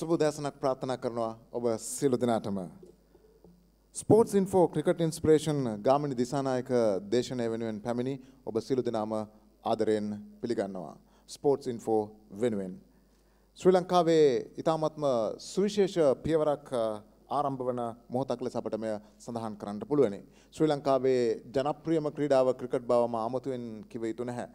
සුබ උදෑසනක් ප්‍රාර්ථනා කරනවා ඔබ සියලු දෙනාටම. Sports info cricket inspiration Gamini Dissanayake දේශනය වෙනුවෙන් පැමිණි ඔබ සියලු දෙනාම ආදරයෙන් පිළිගන්නවා. ස්පෝර්ට්ස් ඉන්ෆෝ වෙනුවෙන්. ශ්‍රී ලංකාවේ ඉතාමත්ම සුවිශේෂ පියවරක් ආරම්භ වන මොහොතක් ලෙස අපට මෙය සඳහන් කරන්න පුළුවනි. ශ්‍රී ලංකාවේ ජනප්‍රියම ක්‍රීඩාව ක්‍රිකට් බවම අමතුවෙන් කිව යුතු නැහැ.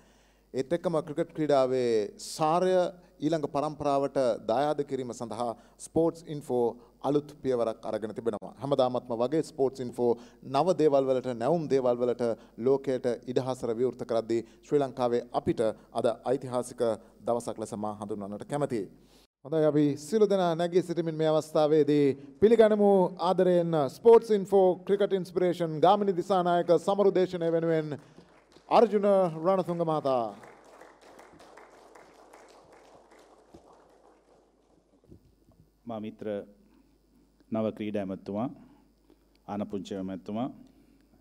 ඒත් එක්කම ක්‍රිකට් ක්‍රීඩාවේ සාරය ඊළඟ පරම්පරාවට දායාද කිරීම සඳහා ස්පෝට්ස් ඉන්ෆෝ අලුත් පියවරක් අරගෙන තිබෙනවා. හැමදාමත්ම වගේ ස්පෝට්ස් ඉන්ෆෝ නව දේවල් වලට නැවුම් දේවල් වලට ලෝකයට ඉඩහසර විවෘත කරද්දී ශ්‍රී ලංකාවේ අපිට අද ඓතිහාසික දවසක් ලෙස මා හඳුන්වන්නට කැමතියි. හොඳයි අපි සියලු දෙනා නැගී සිටමින් මේ අවස්ථාවේදී පිළිගනිමු ආදරයෙන් sports info cricket inspiration Gamini Dissanayake සමරුදේශනය වෙනුවෙන් අර්ජුන රණතුංග මහතා මා මිත්‍ර නව ක්‍රීඩා ඇමතුමා ආනපුංච ඇමතුමා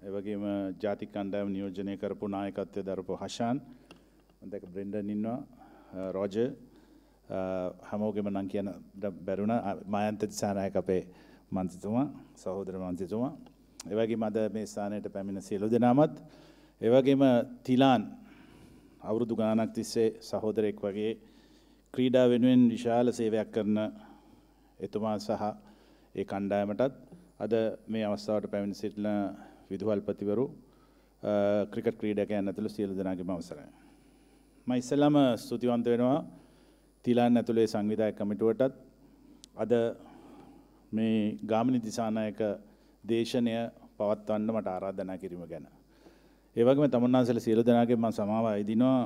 එවගේම ජාතික කණ්ඩායම නියෝජනය කරපු නායකත්වය දරපු හෂාන් දැක බ්‍රෙන්ඩන් ඉන්නවා රෝජ හැමෝගෙම නම් කියන බැරුණ මයන්ත දිසානායක අපේ මන්ත්‍රීතුමා සහෝදර මන්ත්‍රීතුමා එවැගේම අද මේ ස්ථානයට පැමිණ සියලු දෙනාමත් එවැගේම තිලාන් අවුරුදු ගානක් තිස්සේ සහෝදරෙක් වගේ ක්‍රීඩා වෙනුවෙන් විශාල සේවයක් කරන එතුමා සහ ඒ කණ්ඩායමටත් අද මේ අවස්ථාවට පැමිණ සිටින විදුහල්පතිවරු ක්‍රිකට් ක්‍රීඩකයන් ඇතුළු සියලු දෙනාගේම අවසරයි. මම ඉස්සෙල්ලාම ස්තුතිවන්ත වෙනවා තිලාන් ඇතුළේ සංවිධායක කමිටුවටත් අද මේ ගාමිණි දිසානායක දේශනය පවත්වන්න මට ආරාධනා කිරීම ගැන. ඒ වගේම තමුන්නාන්සල සියලු දෙනාගේ මම සමාව අයදිනවා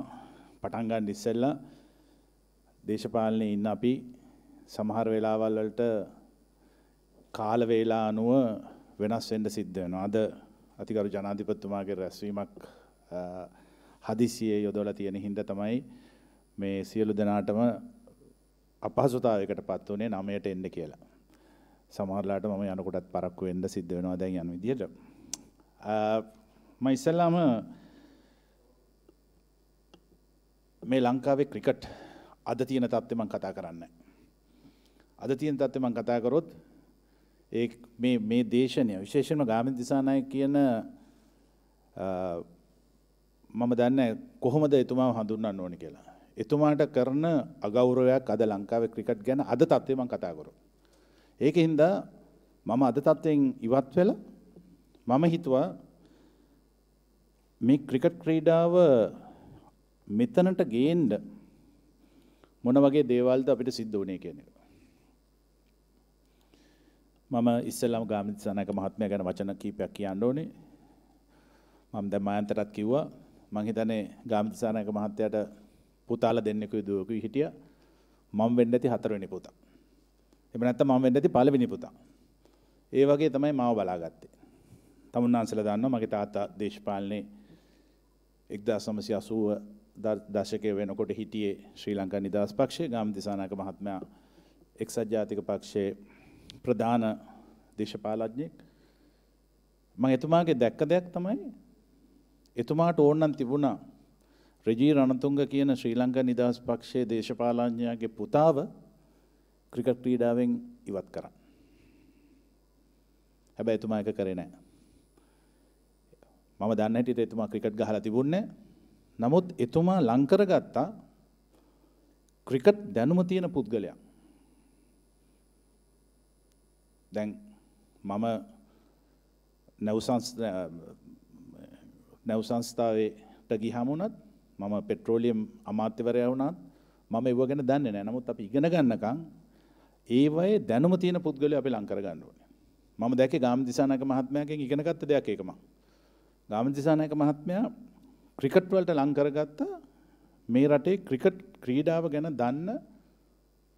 පටන් ගන්න ඉස්සෙල්ලා දේශපාලනේ ඉන්න අපි සමහර වෙලාවල් වලට කාල වේලා අනුව වෙනස් වෙන්න සිද්ධ වෙනවා. අද අතිගරු ජනාධිපතිතුමාගේ රැස්වීමක් හදිසියේ යොදවලා තියෙන හින්දා තමයි මේ සියලු දෙනාටම අපහසුතාවයකට පත් වුණේ 9ට එන්න කියලා. සමහරලාට මම යනකොටත් පරක්කු වෙන්න සිද්ධ වෙනවා දැන් යන විදියට. මම ඉස්සෙල්ලාම මේ ලංකාවේ ක්‍රිකට් අද තියෙන තත්ත්වෙ මම කතා කරන්නේ. අද තියෙන තත්ත්වෙ මම කතා කරොත් ඒ මේ මේ දේශනය විශේෂයෙන්ම ගාමිණී දිසානායක කියන මම දන්නේ කොහොමද එතුමාව හඳුන්වන්න ඕනේ කියලා. එතුමාට කරන අගෞරවයක් අද ලංකාවේ ක්‍රිකට් ගැන අද තත්ත්වෙ මම කතා කරොත්. ඒකෙන් හින්දා මම අද තත්ත්වෙන් ඉවත් වෙලා මම හිතුවා මේ ක්‍රිකට් ක්‍රීඩාව මෙතනට ගේන්න මොන වගේ දේවල්ද අපිට සිද්ධ වුණේ කියන එක. මම ඉස්සෙල්ලාම ගාමිණී සනායක මහත්මයා ගැන වචන කීපයක් කියන්න ඕනේ. මම දැන් මායන්තරත් කිව්වා මං හිතන්නේ ගාමිණී සනායක මහත්තයාට පුතාලා දෙන්නෙකුයි දුවෙකුයි හිටියා. මම වෙන්න ඇති හතරවෙනි පුතා. එහෙම නැත්නම් මම වෙන්න ඇති පළවෙනි පුතා. ඒ වගේ තමයි මාව බලාගත්තේ. තමුන්නාන්සලා දන්නවා මගේ තාත්තා දේශපාලනේ 1980 දශකයේ වෙනකොට හිටියේ ශ්‍රී ලංකා නිදහස් පක්ෂයේ ගාමිණී සනායක මහත්මයා එක්සත් ජාතික පක්ෂයේ ප්‍රධාන දේශපාලඥයෙක් මම එතුමාගේ දැක්ක දෙයක් තමයි එතුමාට ඕන නම් තිබුණා රජී රණතුංග කියන ශ්‍රී ලංකා නිදහස් පක්ෂයේ දේශපාලඥයාගේ පුතාව ක්‍රිකට් ක්‍රීඩාවෙන් ඉවත් කරන්න. හැබැයි එතුමා ඒක කරේ නැහැ. මම දන්න හැටියට එතුමා ක්‍රිකට් ගහලා තිබුණේ නමුත් එතුමා ලං කරගත්තා ක්‍රිකට් දැනුම තියෙන පුද්ගලයා. දැන් මම නැව් සංස්ථාවට ගිහම වුණත් මම පෙට්‍රෝලියම් අමාත්‍යවරයා වුණත් මම ඒව ගැන දන්නේ නැහැ. නමුත් අපි ඉගෙන ගන්නකම් ඒවයේ දැනුම තියෙන පුද්ගලයෝ අපි ලං කර ගන්න ඕනේ. මම දැකේ ගාමදිසානායක මහත්මයාගෙන් ඉගෙන ගත්ත දෙයක් ඒක මං. ගාමදිසානායක මහත්මයා ක්‍රිකට් වලට ලං කරගත්ත මේ රටේ ක්‍රිකට් ක්‍රීඩාව ගැන දන්න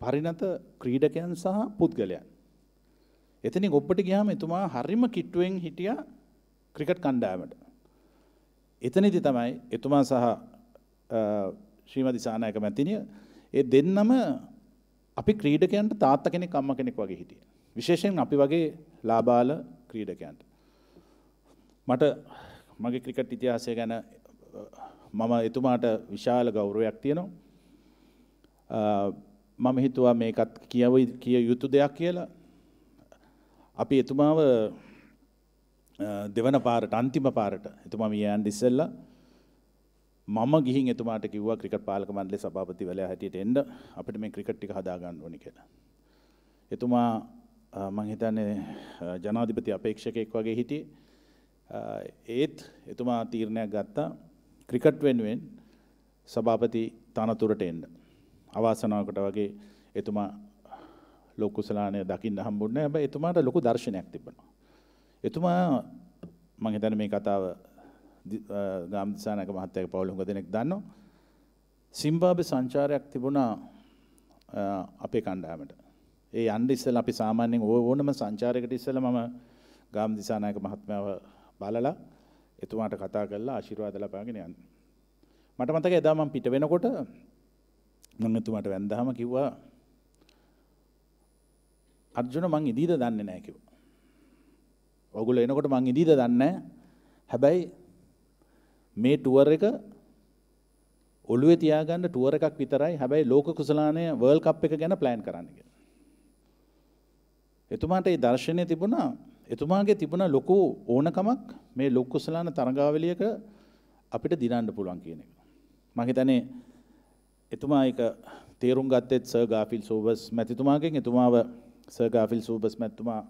පරිණත ක්‍රීඩකයන් සහ පුද්ගලයන්. එතනින් ඔබට ගියාම එතුමා හරිම කිට්ටුවෙන් හිටියා ක්‍රිකට් කණ්ඩායමට. එතනදි තමයි එතුමා සහ ශ්‍රීමති සානායක මැතිනිය ඒ දෙන්නම අපි ක්‍රීඩකයන්ට තාත්ත කෙනෙක් අම්ම කෙනෙක් වගේ හිටිය. විශේෂයෙන් අපි වගේ ලාබාල ක්‍රීඩකයන්ට. මට මගේ ක්‍රිකට් ඉතිහාසය ගැන මම එතුමාට විශාල ගෞරවයක් තියෙනවා. මම හිතුවා මේකත් කියව කිය යුතු දෙයක් කියලා අපි එතුමාව දෙවන පාරට අන්තිම පාරට එතුමා මිය යන්න ඉස්සෙල්ලා මම ගිහින් එතුමාට කිව්වා ක්‍රිකට් පාලක මණ්ඩලයේ සභාපතිවරයා හැටියට එන්න අපිට මේ ක්‍රිකට් ටික හදා ගන්න ඕනි කියලා. එතුමා මං හිතන්නේ ජනාධිපති අපේක්ෂකයෙක් වගේ හිටියේ. ඒත් එතුමා තීරණයක් ගත්තා ක්‍රිකට් වෙනුවෙන් සභාපති තනතුරට එන්න. අවාසනාවකට වගේ එතුමා ලොකුසලානය දකින්න හම්බුන්නේ හැබැයි එතුමාට ලොකු දර්ශනයක් තිබෙනවා. එතුමා මම හිතන්නේ මේ කතාව ගාම්දිසානක මහත්තයාගේ පවුල හුඟ දෙනෙක් දන්නවා. සිම්බාබ්වේ සංචාරයක් තිබුණා අපේ කණ්ඩායමට. ඒ යන්න ඉස්සෙල්ලා අපි සාමාන්‍යයෙන් ඕනම සංචාරයකට ඉස්සෙල්ලා මම ගාම්දිසානායක මහත්මයාව බලලා එතුමාට කතා කරලා ආශිර්වාද ලබාගෙන යන්නේ. මට මතකයි එදා මම පිට වෙනකොට මම එතුමාට වැන්දාම කිව්වා අර්ජුන මං ඉදීද දන්නේ නැහැ කිව්වා. ඔගොල්ලෝ එනකොට මං ඉදීද දන්නේ හැබැයි මේ ටුවර් එක ඔළුවේ තියාගන්න ටුවර් එකක් විතරයි. හැබැයි ලෝක කුසලානය වර්ල්ඩ් කප් එක ගැන ප්ලෑන් කරන්න කියලා. එතුමාට ඒ දර්ශනය තිබුණා. එතුමාගේ තිබුණ ලොකු ඕනකමක් මේ ලොක් කුසලාන තරගාවලියක අපිට දිනන්න පුළුවන් කියන එක. මම හිතන්නේ එතුමා ඒක තේරුම් ගත්තෙත් සර් ගාෆිල් සෝවස් මැතිතුමාගෙන් එතුමාව සර්ගාෆිල් සූබස් මැත්තුමා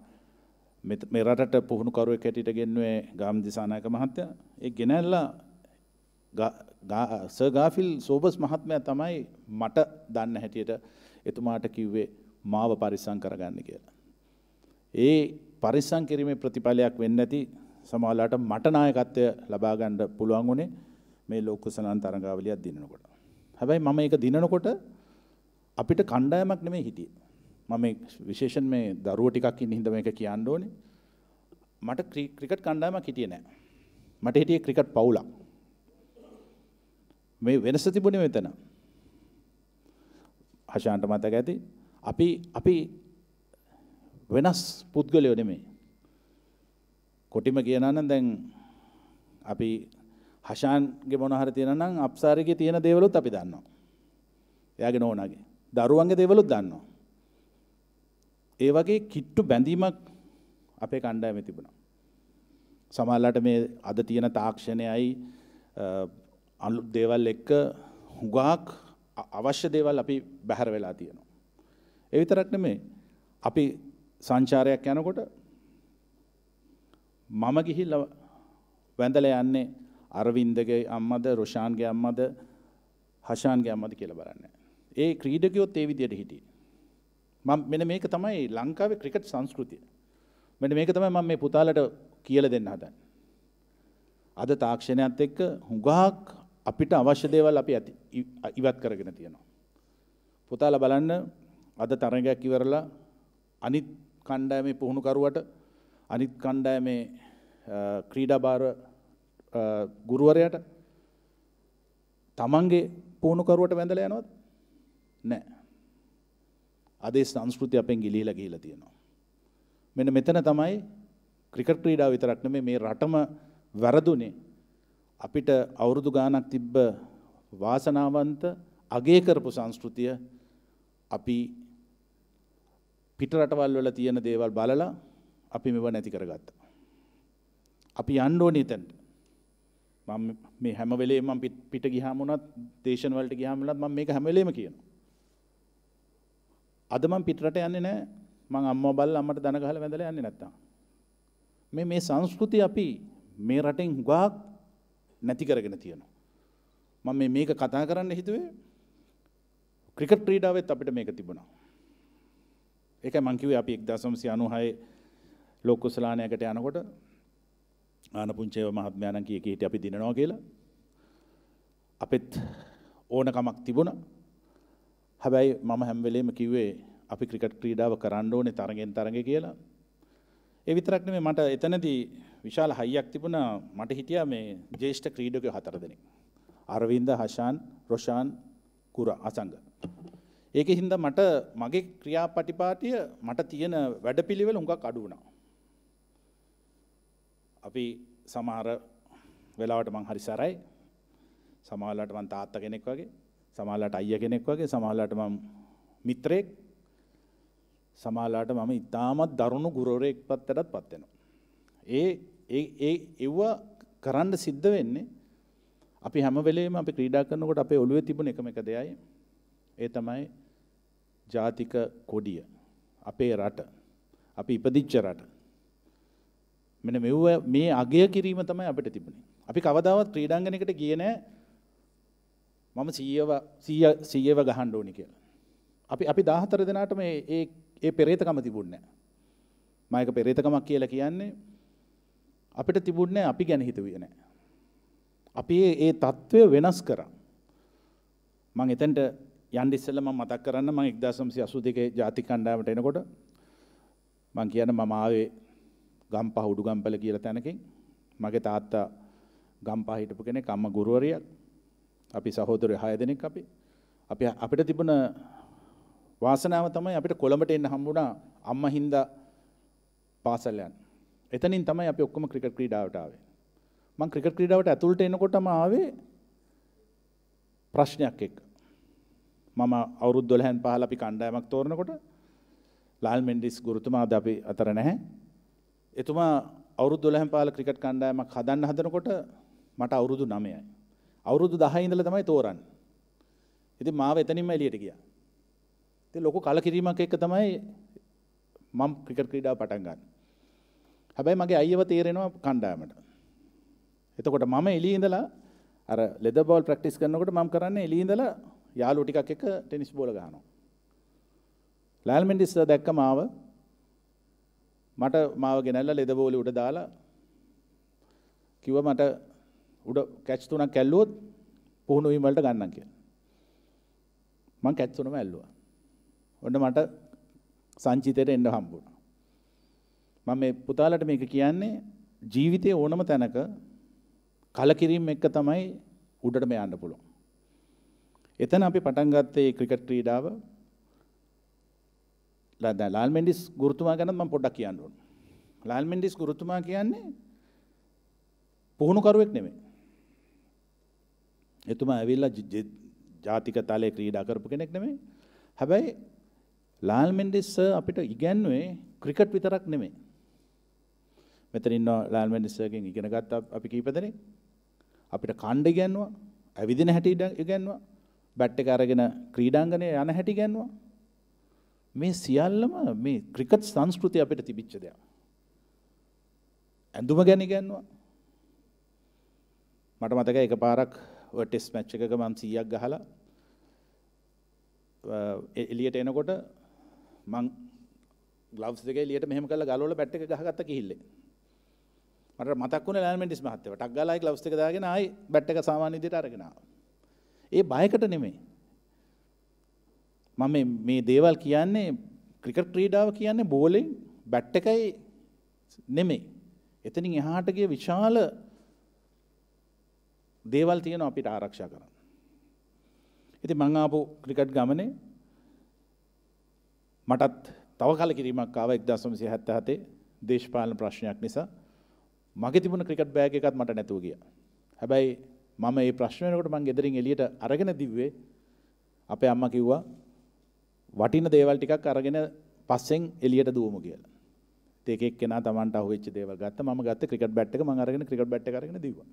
මේ රටට පුහුණුකරුවෙක් හැටියට ගෙන්නුවේ ගාම්දිසානායක මහත්තයා. ඒ ගෙනල්ලා සර්ගාෆිල් සෝබස් මහත්මයා තමයි මට දන්න හැටියට එතුමාට කිව්වේ මාව පරිස්සම් කරගන්න කියලා. ඒ පරිස්සම් කිරීමේ ප්‍රතිඵලයක් වෙන්නේ නැති සමහරලාට මට නායකත්වය ලබා ගන්න පුළුවන් උනේ මේ ලෝකසලන් තරඟාවලියක් දිනනකොට. හැබැයි මම ඒක දිනනකොට අපිට කණ්ඩායමක් නෙමෙයි හිටියේ. මම විශේෂන් මේ දරුව ටිකක් ඉන්න හින්දා මේක කියන්න ඕනේ. මට ක්‍රිකට් කණ්ඩායමක් හිටියේ නෑ. මට හිටියේ ක්‍රිකට් පවුලක්. මේ වෙනස තිබුණේ මෙතන. හෂාන්ට මතක ඇති. අපි අපි වෙනස් පුද්ගලයෝ නෙමෙයි. කොටිම කියනවා නම් දැන් අපි හෂාන්ගේ මොන හරි තියෙනවා නම් අප්සාරගේ තියෙන දේවලුත් අපි දන්නවා. එයාගේ නෝනාගේ. දරුවන්ගේ දේවලුත් දන්නවා. ඒ වගේ කිට්ටු බැඳීමක් අපේ කණ්ඩායමේ තිබුණා. සමහරලාට මේ අද තියෙන තාක්ෂණයයි අලුත් දේවල් එක්ක හුඟක් අවශ්‍ය දේවල් අපි බැහැර වෙලා තියෙනවා. ඒ විතරක් නෙමෙයි අපි සංචාරයක් යනකොට මම ගිහිල්ලා වැඳලා යන්නේ අරවින්දගේ අම්මද රොෂාන්ගේ අම්මද හෂාන්ගේ අම්මද කියලා බලන්නේ. ඒ ක්‍රීඩකයොත් ඒ විදියට හිටියේ. මම මෙන්න මේක තමයි ලංකාවේ ක්‍රිකට් සංස්කෘතිය. මෙන්න මේක තමයි මම මේ පුතාලට කියලා දෙන්න හදන්නේ. අද තාක්ෂණයත් එක්ක හුඟක් අපිට අවශ්‍ය දේවල් අපි ඉවත් කරගෙන තියෙනවා. පුතාලා බලන්න අද තරඟයක් ඉවරලා අනිත් කණ්ඩායමේ පුහුණුකරුවට අනිත් කණ්ඩායමේ ක්‍රීඩා භාර ගුරුවරයාට තමන්ගේ පුහුණුකරුවට වැඳලා යනවද? නැහැ. අදේ සංස්කෘතිය අපෙන් ගිලිහිලා ගිහිලා තියෙනවා. මෙන්න මෙතන තමයි ක්‍රිකට් ක්‍රීඩාව විතරක් නෙමෙයි මේ රටම වැරදුනේ. අපිට අවුරුදු ගාණක් තිබ්බ වාසනාවන්ත අගය කරපු සංස්කෘතිය අපි පිට රටවල් වල තියෙන දේවල් බලලා අපි මෙව නැති කරගත්තා. අපි යන්න ඕනේ එතනට. මම මේ හැම වෙලේම මම පිට ගියාම උනත් දේශන් වලට ගියාම උනත් මම මේක හැම වෙලේම කියනවා. අද මම පිටරට යන්නේ නැහැ. මං අම්මා බල්ලා අම්මට දන ගහලා වැඳලා යන්නේ නැත්තම්. මේ මේ සංස්කෘතිය අපි මේ රටෙන් හුඟක් නැති කරගෙන තියෙනවා. මම මේ මේක කතා කරන්න හිතුවේ ක්‍රිකට් ක්‍රීඩාවෙත් අපිට මේක තිබුණා. ඒකයි මං කිව්වේ අපි 1996 ලෝක කුසලාණයකට යනකොට ආනපුංචේව මහත්මයාණන් කී කී හිටිය අපි දිනනවා කියලා. අපෙත් ඕනකමක් තිබුණා. හැබැයි මම හැම වෙලේම කිව්වේ අපි ක්‍රිකට් ක්‍රීඩාව කරන්න ඕනේ තරගෙන් තරගෙ කියලා. ඒ විතරක් නෙමෙයි මට එතනදී විශාල හයියක් තිබුණා මට හිටියා මේ ජ්‍යෙෂ්ඨ ක්‍රීඩකයෝ හතර දෙනෙක්. අරවින්ද, හෂාන්, රොෂාන්, කුරා, අසංග. ඒකේ හින්දා මට මගේ ක්‍රියාපටිපාටිය මට තියෙන වැඩපිළිවෙල හුඟක් අඩු වුණා. අපි සමහර වෙලාවට මං හරි සරයි. සමහර වෙලාවට මං තාත්තා කෙනෙක් වගේ සමහරලාට අයියා කෙනෙක් වගේ සමහරලාට මම මිත්‍රයෙක් සමහරලාට මම ඉතාමත් දරුණු ගුරුවරයෙක් පැත්තටත් පත් වෙනවා. ඒ ඒ ඒ ඒව කරන්න සිද්ධ වෙන්නේ අපි හැම වෙලේම අපි ක්‍රීඩා කරනකොට අපේ ඔළුවේ තිබුණ එකම එක දෙයයි ඒ තමයි ජාතික කොඩිය අපේ රට අපි ඉපදිච්ච රට මෙන්න මෙව මේ අගය කිරීම තමයි අපිට තිබුණේ අපි කවදාවත් ක්‍රීඩාංගණයකට ගියේ නැහැ මම සීයව සීයව ගහන්න ඕනි කියලා. අපි අපි 14 දෙනාට මේ ඒ ඒ පෙරේතකම තිබුණේ නැහැ. මම ඒක පෙරේතකමක් කියලා කියන්නේ අපිට තිබුණේ අපි ගැන හිතුවේ නැහැ. අපි ඒ తත්වය වෙනස් කරා. මම එතෙන්ට යන්න ඉස්සෙල්ලා මම මතක් කරන්න මම 1982 ජාතික කණ්ඩායමට එනකොට මම කියන මම ආවේ ගම්පහ උඩුගම්පල කියලා තැනකින් මගේ තාත්තා ගම්පහ හිටපු කෙනෙක් අම්මා ගුරුවරියක් අපි සහෝදරය හය දෙනෙක් අපි අපි අපිට තිබුණ වාසනාව තමයි අපිට කොළඹට එන්න හම්බුණා අම්මා හින්දා පාසල් යන්න. එතනින් තමයි අපි ඔක්කොම ක්‍රිකට් ක්‍රීඩාවට ආවේ. මම ක්‍රිකට් ක්‍රීඩාවට ඇතුළට එනකොටම ආවේ ප්‍රශ්නයක් එක්ක. මම අවුරුදු 12න් 15 අපි කණ්ඩායමක් තෝරනකොට ලාල් මෙන්ඩිස් ගුරුතුමා අද අපි අතර නැහැ. එතුමා අවුරුදු 12න් 15 ක්‍රිකට් කණ්ඩායමක් හදන්න හදනකොට මට අවුරුදු 9යි. අවුරුදු 10 ඉඳලා තමයි තෝරන්නේ. ඉතින් මාව එතනින්ම එළියට ගියා. ඉතින් ලොකු කලකිරීමක් එක්ක තමයි මම ක්‍රිකට් ක්‍රීඩාව පටන් ගන්න. හැබැයි මගේ අයියව තේරෙනවා කණ්ඩායමට. එතකොට මම එළියේ ඉඳලා අර ලෙදර් බෝල් ප්‍රැක්ටිස් කරනකොට මම කරන්නේ එළියේ ඉඳලා යාළුවෝ ටිකක් එක්ක ටෙනිස් බෝල ගහනවා. ලයල් මෙන්ඩිස් දැක්ක මාව මට මාව ගෙනල්ලා ලෙදර් බෝලේ උඩ දාලා කිව්වා මට උඩ කැච් තුනක් ඇල්ලුවොත් පුහුණු වීම වලට ගන්නම් කියලා. මං කැච් තුනම ඇල්ලුවා. ඔන්න මට සංචිතයට එන්න හම්බුණා. මම මේ පුතාලට මේක කියන්නේ ජීවිතයේ ඕනම තැනක කලකිරීම එක්ක තමයි උඩට මේ යන්න පුළුවන්. එතන අපි පටන් ගත්තේ ක්‍රිකට් ක්‍රීඩාව. ලාල්මෙන්ඩිස් ගුරුතුමා ගැන මම පොඩ්ඩක් කියන්න ඕන. ලාල්මෙන්ඩිස් ගුරුතුමා කියන්නේ පුහුණුකරුවෙක් නෙමෙයි. එතුමා ඇවිල්ලා ජාතික තලයේ ක්‍රීඩා කරපු කෙනෙක් නෙමෙයි. හැබැයි ලාල් මෙන්ඩිස් අපිට ඉගැන්වුවේ ක්‍රිකට් විතරක් නෙමෙයි. මෙතන ඉන්න ලාල් මෙන්ඩිස් ගෙන් ඉගෙන ගත්ත අපි කීප දෙනෙක් අපිට කණ්ඩ ඉගැන්වුවා, ඇවිදින හැටි ඉගැන්වුවා, බැට් එක අරගෙන ක්‍රීඩාංගණය යන හැටි ඉගැන්වුවා. මේ සියල්ලම මේ ක්‍රිකට් සංස්කෘතිය අපිට තිබිච්ච දෙයක්. ඇඳුම ගැන ඉගැන්වුවා. මට මතකයි එකපාරක් ඔය ටෙස්ට් මැච් එකක මම 100ක් ගහලා එළියට එනකොට මං ග්ලව්ස් දෙක එළියට මෙහෙම කරලා ගලවලා බැට් එක ගහගත්ත කිහිල්ලේ. මට මතක් වුණේ ලෑන්මෙන්ඩිස් මහත්තයව. ටක් ගාලා ආයි ග්ලව්ස් දෙක දාගෙන ආයි බැට් එක සාමාන්‍ය විදිහට අරගෙන ආවා. ඒ බයකට නෙමෙයි. මම මේ දේවල් කියන්නේ ක්‍රිකට් ක්‍රීඩාව කියන්නේ බෝලින් බැට් එකයි නෙමෙයි. එතනින් එහාට ගිය විශාල දේවල් තියෙන අපිට ආරක්ෂා කරන්න. ඉතින් මං ආපු ක්‍රිකට් ගමනේ මටත් තව කලකිරීමක් ආවා 1977 දේශපාලන ප්‍රශ්නයක් නිසා මගේ තිබුණ ක්‍රිකට් බෑග් එකත් මට නැතුව ගියා. හැබැයි මම මේ ප්‍රශ්න වෙනකොට මං ගෙදරින් එළියට අරගෙන දිව්වේ අපේ අම්මා කිව්වා වටින දේවල් ටිකක් අරගෙන පස්සෙන් එළියට දුවමු කියලා. ඒකෙක් කෙනා Tamanට අහුවෙච්ච දේවල් ගත්තා. මම ගත්ත ක්‍රිකට් බැට් එක මං අරගෙන ක්‍රිකට් බැට් එක අරගෙන දිව්වා.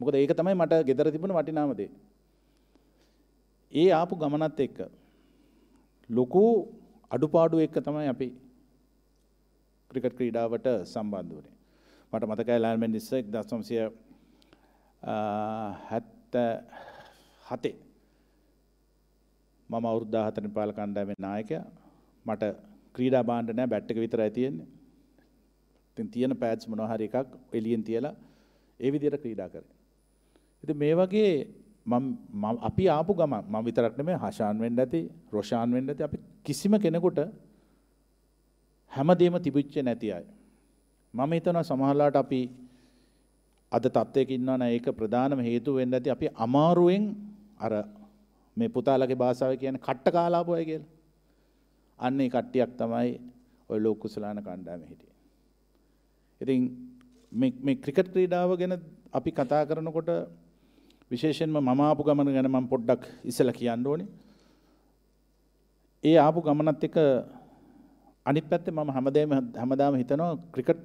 මොකද ඒක තමයි මට ගෙදර තිබුණ වටිනාම දේ. ඒ ආපු ගමනත් එක්ක ලොකු අඩුපාඩු එක්ක තමයි අපි ක්‍රිකට් ක්‍රීඩාවට සම්බන්ධ වුණේ. මට මතකයි ලයන්මන් ඉස්ස 1977 මම අවුරුදු 14 පාල කණ්ඩායමේ නායකයා මට ක්‍රීඩා භාණ්ඩ නැහැ බැට් එක විතරයි තියෙන්නේ. ඉතින් තියෙන පෑඩ්ස් මොනවා හරි එකක් එළියෙන් තියලා ඒ විදිහට ක්‍රීඩා කරේ. ඉතින් මේ වගේ මම අපි ආපු ගම මම විතරක් නෙමෙයි හෂාන් වෙන්න ඇති රොෂාන් වෙන්න ඇති අපි කිසිම කෙනෙකුට හැමදේම තිබිච්ච නැති අය මම හිතනවා සමහරලාට අපි අද තත්ත්වයක ඉන්නවා නෑ ඒක ප්‍රධානම හේතුව වෙන්න ඇති අපි අමාරුවෙන් අර මේ පුතාලගේ භාෂාවේ කියන්නේ කට්ට කාලාපු අය කියලා අන්න ඒ කට්ටියක් තමයි ඔය ලෝක කුසලාන කණ්ඩායමේ හිටියේ ඉතින් මේ මේ ක්‍රිකට් ක්‍රීඩාව ගැන අපි කතා කරනකොට විශේෂයෙන්ම මම ආපු ගමන ගැන මම පොඩ්ඩක් ඉස්සලා කියන්න ඕනේ. ඒ ආපු ගමනත් එක අනිත් පැත්තේ මම හැමදේම හැමදාම හිතනවා ක්‍රිකට්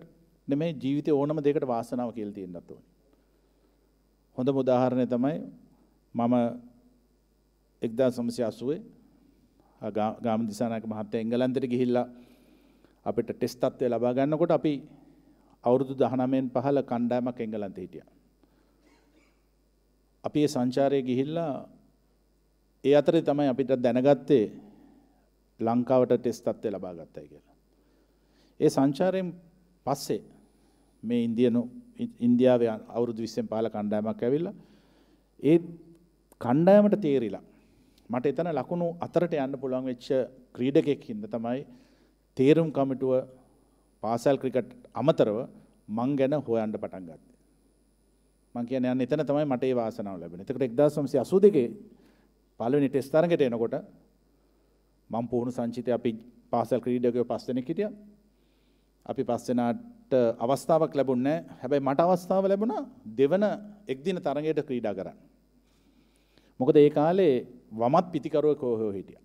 නෙමෙයි ජීවිතේ ඕනම දෙයකට වාසනාව කියලා තියෙන්නත් ඕනේ. හොඳම උදාහරණය තමයි මම 1980 ගාම දිසානායක මහත්තයා එංගලන්තයට ගිහිල්ලා අපිට ටෙස්ට් තත්ත්වය ලබා ගන්නකොට අපි අවුරුදු 19න් පහළ කණ්ඩායමක් එංගලන්තේ හිටියා. අපි ඒ සංචාරය ගිහිල්ලා ඒ අතරේ තමයි අපිට දැනගත්තේ ලංකාවට ටෙස්ට් තත්ත්වය ලබා ගත්තයි කියලා. ඒ සංචාරයෙන් පස්සේ මේ ඉන්දියනු ඉන්දියාවේ අවුරුදු 20න් 15 කණ්ඩායමක් ඇවිල්ලා ඒ කණ්ඩායමට තේරිලා මට එතන ලකුණු අතරට යන්න පුළුවන් වෙච්ච ක්‍රීඩකෙක් හින්දා තමයි තේරුම් කමිටුව පාසල් ක්‍රිකට් අමතරව මං ගැන හොයන්න පටන් ගත්තේ. මං කියන්නේ යන්නේ එතන තමයි මට ඒ වාසනාව ලැබෙන්නේ. එතකොට 1982 පළවෙනි ටෙස්ට් තරඟයට එනකොට මම පුහුණු සංචිතේ අපි පාසල් ක්‍රීඩකයෝ පස් දෙනෙක් හිටියා. අපි පස් දෙනාට අවස්ථාවක් ලැබුණේ නැහැ. හැබැයි මට අවස්ථාව ලැබුණා දෙවන එක් දින තරඟයට ක්‍රීඩා කරන්න. මොකද ඒ කාලේ වමත් පිතිකරුවෙක් හෝ හිටියා.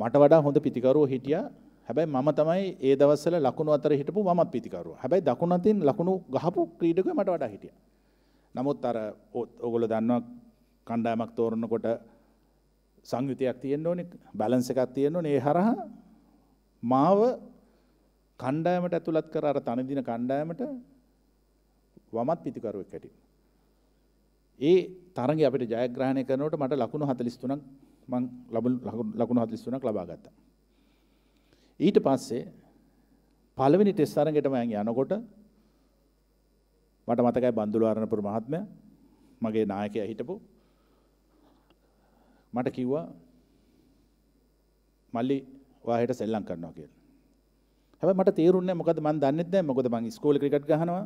මට වඩා හොඳ පිතිකරුවෝ හිටියා හැබැයි මම තමයි ඒ දවස්වල ලකුණු අතර හිටපු මමත් පිතිකරුවා. හැබැයි දකුණු අතින් ලකුණු ගහපු ක්‍රීඩකයෙක් මට වඩා හිටියා. නමුත් අර ඔයගොල්ලෝ දන්නවා කණ්ඩායමක් තෝරනකොට සංයුතියක් තියෙන්න ඕනේ, බැලන්ස් එකක් තියෙන්න ඕනේ. ඒ හරහා මාව කණ්ඩායමට ඇතුළත් කර අර තනදින කණ්ඩායමට වමත් පිතිකරුවෙක් හැටියට. ඒ තරඟය අපිට ජයග්‍රහණය කරනකොට මට ලකුණු 43ක් මං ලකුණු 43ක් ලබා ගත්තා. ඊට පස්සේ පළවෙනි ටෙස් අරගෙටම ඇන් යනකොට මට මතකයි බන්දුල ආරණපුර මහත්මයා මගේ නායකයා හිටපු මට කිව්වා මල්ලි වාහෙට සෙල්ලම් කරනවා කියලා. හැබැයි මට තේරුන්නේ මොකද මන් දන්නෙත් නැහැ මොකද මං ඉස්කෝලේ ක්‍රිකට් ගහනවා.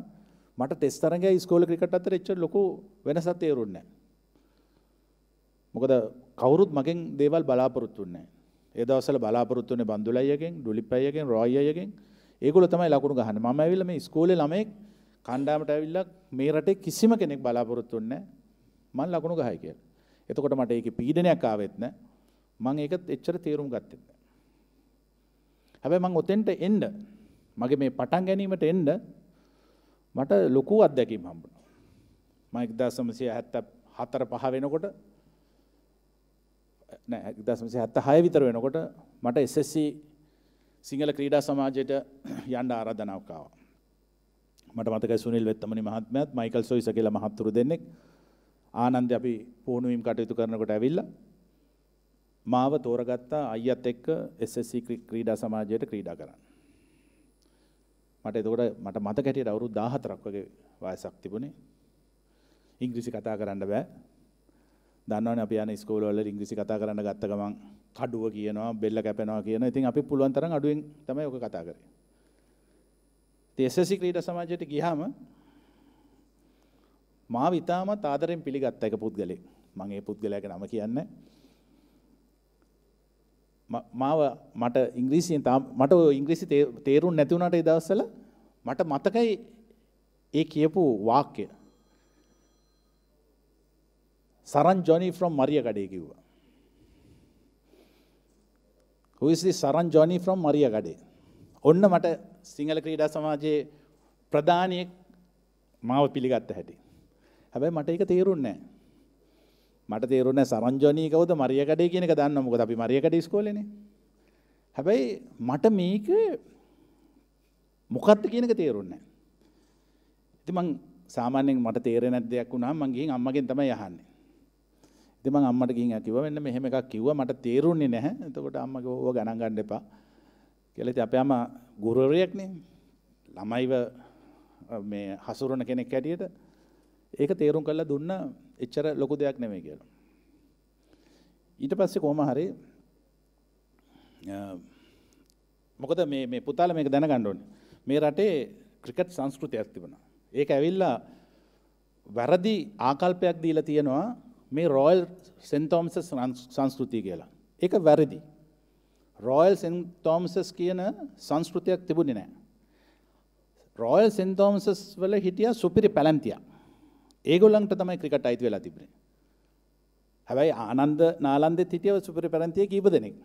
මට ටෙස් තරඟයි ඉස්කෝලේ ක්‍රිකට් අතර එච්චර ලොකු වෙනසක් තේරුන්නේ නැහැ. මොකද කවුරුත් මගෙන් දේවල් බලාපොරොත්තු වෙන්නේ නැහැ. ඒ දවස්වල බලාපොරොත්තු වෙන්නේ බන්දුලයියගෙන්, ඩුලිප්පයියගෙන්, රොයියගෙන්. ඒගොල්ලෝ තමයි ලකුණු ගහන්නේ. මම ඇවිල්ලා මේ ඉස්කෝලේ ළමෙක් කණ්ඩායමට ඇවිල්ලා මේ රටේ කිසිම කෙනෙක් බලාපොරොත්තු වෙන්නේ නැහැ. මම ලකුණු ගහයි කියලා. එතකොට මට ඒකේ පීඩනයක් ආවෙත් නැහැ. මම ඒකත් එච්චර තීරුම් ගත්තෙත් නැහැ. හැබැයි මම ඔතෙන්ට එන්න මගේ මේ පටන් ගැනීමට එන්න මට ලොකු අත්දැකීම් හම්බුණා. මම 1974 5 වෙනකොට නෑ 1976 විතර වෙනකොට මට SSC සිංහල ක්‍රීඩා සමාජයට යන්න ආරාධනාවක් ආවා. මට මතකයි සුනිල් වෙත්තමනි මහත්මයාත් මයිකල් සොයිස කියලා මහත්තුරු දෙන්නෙක් ආනන්ද අපි පුහුණුවීම් කටයුතු කරනකොට ඇවිල්ලා මාව තෝරගත්තා අයියත් එක්ක SSC ක්‍රීඩා සමාජයට ක්‍රීඩා කරන්න. මට එතකොට මට මතක හැටියට අවුරුදු 14ක් වගේ වයසක් තිබුණේ. ඉංග්‍රීසි කතා කරන්න බෑ. දන්නවනේ අපි යන ඉස්කෝලවල ඉංග්‍රීසි කතා කරන්න ගත්ත ගමන් කඩුව කියනවා බෙල්ල කැපෙනවා කියනවා. ඉතින් අපි පුළුවන් තරම් අඩුවෙන් තමයි ඔක කතා කරේ. ඉතින් SSC ක්‍රීඩා සමාජයට ගියාම මාව ඉතාමත් ආදරෙන් පිළිගත්ත එක පුද්ගලෙක්. මම ඒ පුද්ගලයාගේ නම කියන්නේ මාව මට ඉංග්‍රීසියෙන් මට ඉංග්‍රීසි තේරුම් නැති වුණාට ඒ දවස්වල මට මතකයි ඒ කියපු වාක්‍ය සරන් ජොනි from මරියගඩේ කිව්වා. Who is this Saran Johnny from Mariyagade? ඔන්න මට සිංහල ක්‍රීඩා සමාජයේ ප්‍රධානියෙක් මාව පිළිගත්ත හැටි. හැබැයි මට ඒක තේරුන්නේ නැහැ. මට තේරුන්නේ සරන් ජොනි කවුද මරියගඩේ කියන එක දන්නවා. මොකද අපි මරියගඩේ ඉස්කෝලේනේ. හැබැයි මට මේක මොකක්ද කියන එක තේරුන්නේ නැහැ. ඉතින් මං සාමාන්‍යයෙන් මට තේරෙන දෙයක් වුණාම මං ගිහින් අම්මගෙන් තමයි අහන්නේ. ඉතින් මං අම්මට ගිහින් කිව්වා මෙන්න මෙහෙම එකක් කිව්වා මට තේරුන්නේ නැහැ. එතකොට අම්මා කිව්වා ඕවා ගණන් ගන්න එපා. කියලා ඉතින් අපේ අම්මා ගුරුවරයෙක්නේ. ළමයිව මේ හසුරන කෙනෙක් හැටියට ඒක තේරුම් කරලා දුන්න එච්චර ලොකු දෙයක් නෙමෙයි කියලා. ඊට පස්සේ කොහොම හරි මොකද මේ මේ පුතාලා මේක දැනගන්න ඕනේ. මේ රටේ ක්‍රිකට් සංස්කෘතියක් තිබුණා. ඒක ඇවිල්ලා වැරදි ආකල්පයක් දීලා තියෙනවා මේ රොයල් සෙන්තෝම්සස් සංස්කෘතිය කියලා. ඒක වැරදි. රොයල් සෙන්තෝම්සස් කියන සංස්කෘතියක් තිබුණේ නැහැ. රොයල් සෙන්තෝම්සස් වල හිටිය සුපිරි පැලැන්තියක්. ඒගොල්ලන්ට තමයි ක්‍රිකට් අයිති වෙලා තිබුණේ. හැබැයි ආනන්ද නාලන්දෙත් හිටියව සුපිරි පැලැන්තිය කීප දෙනෙක්.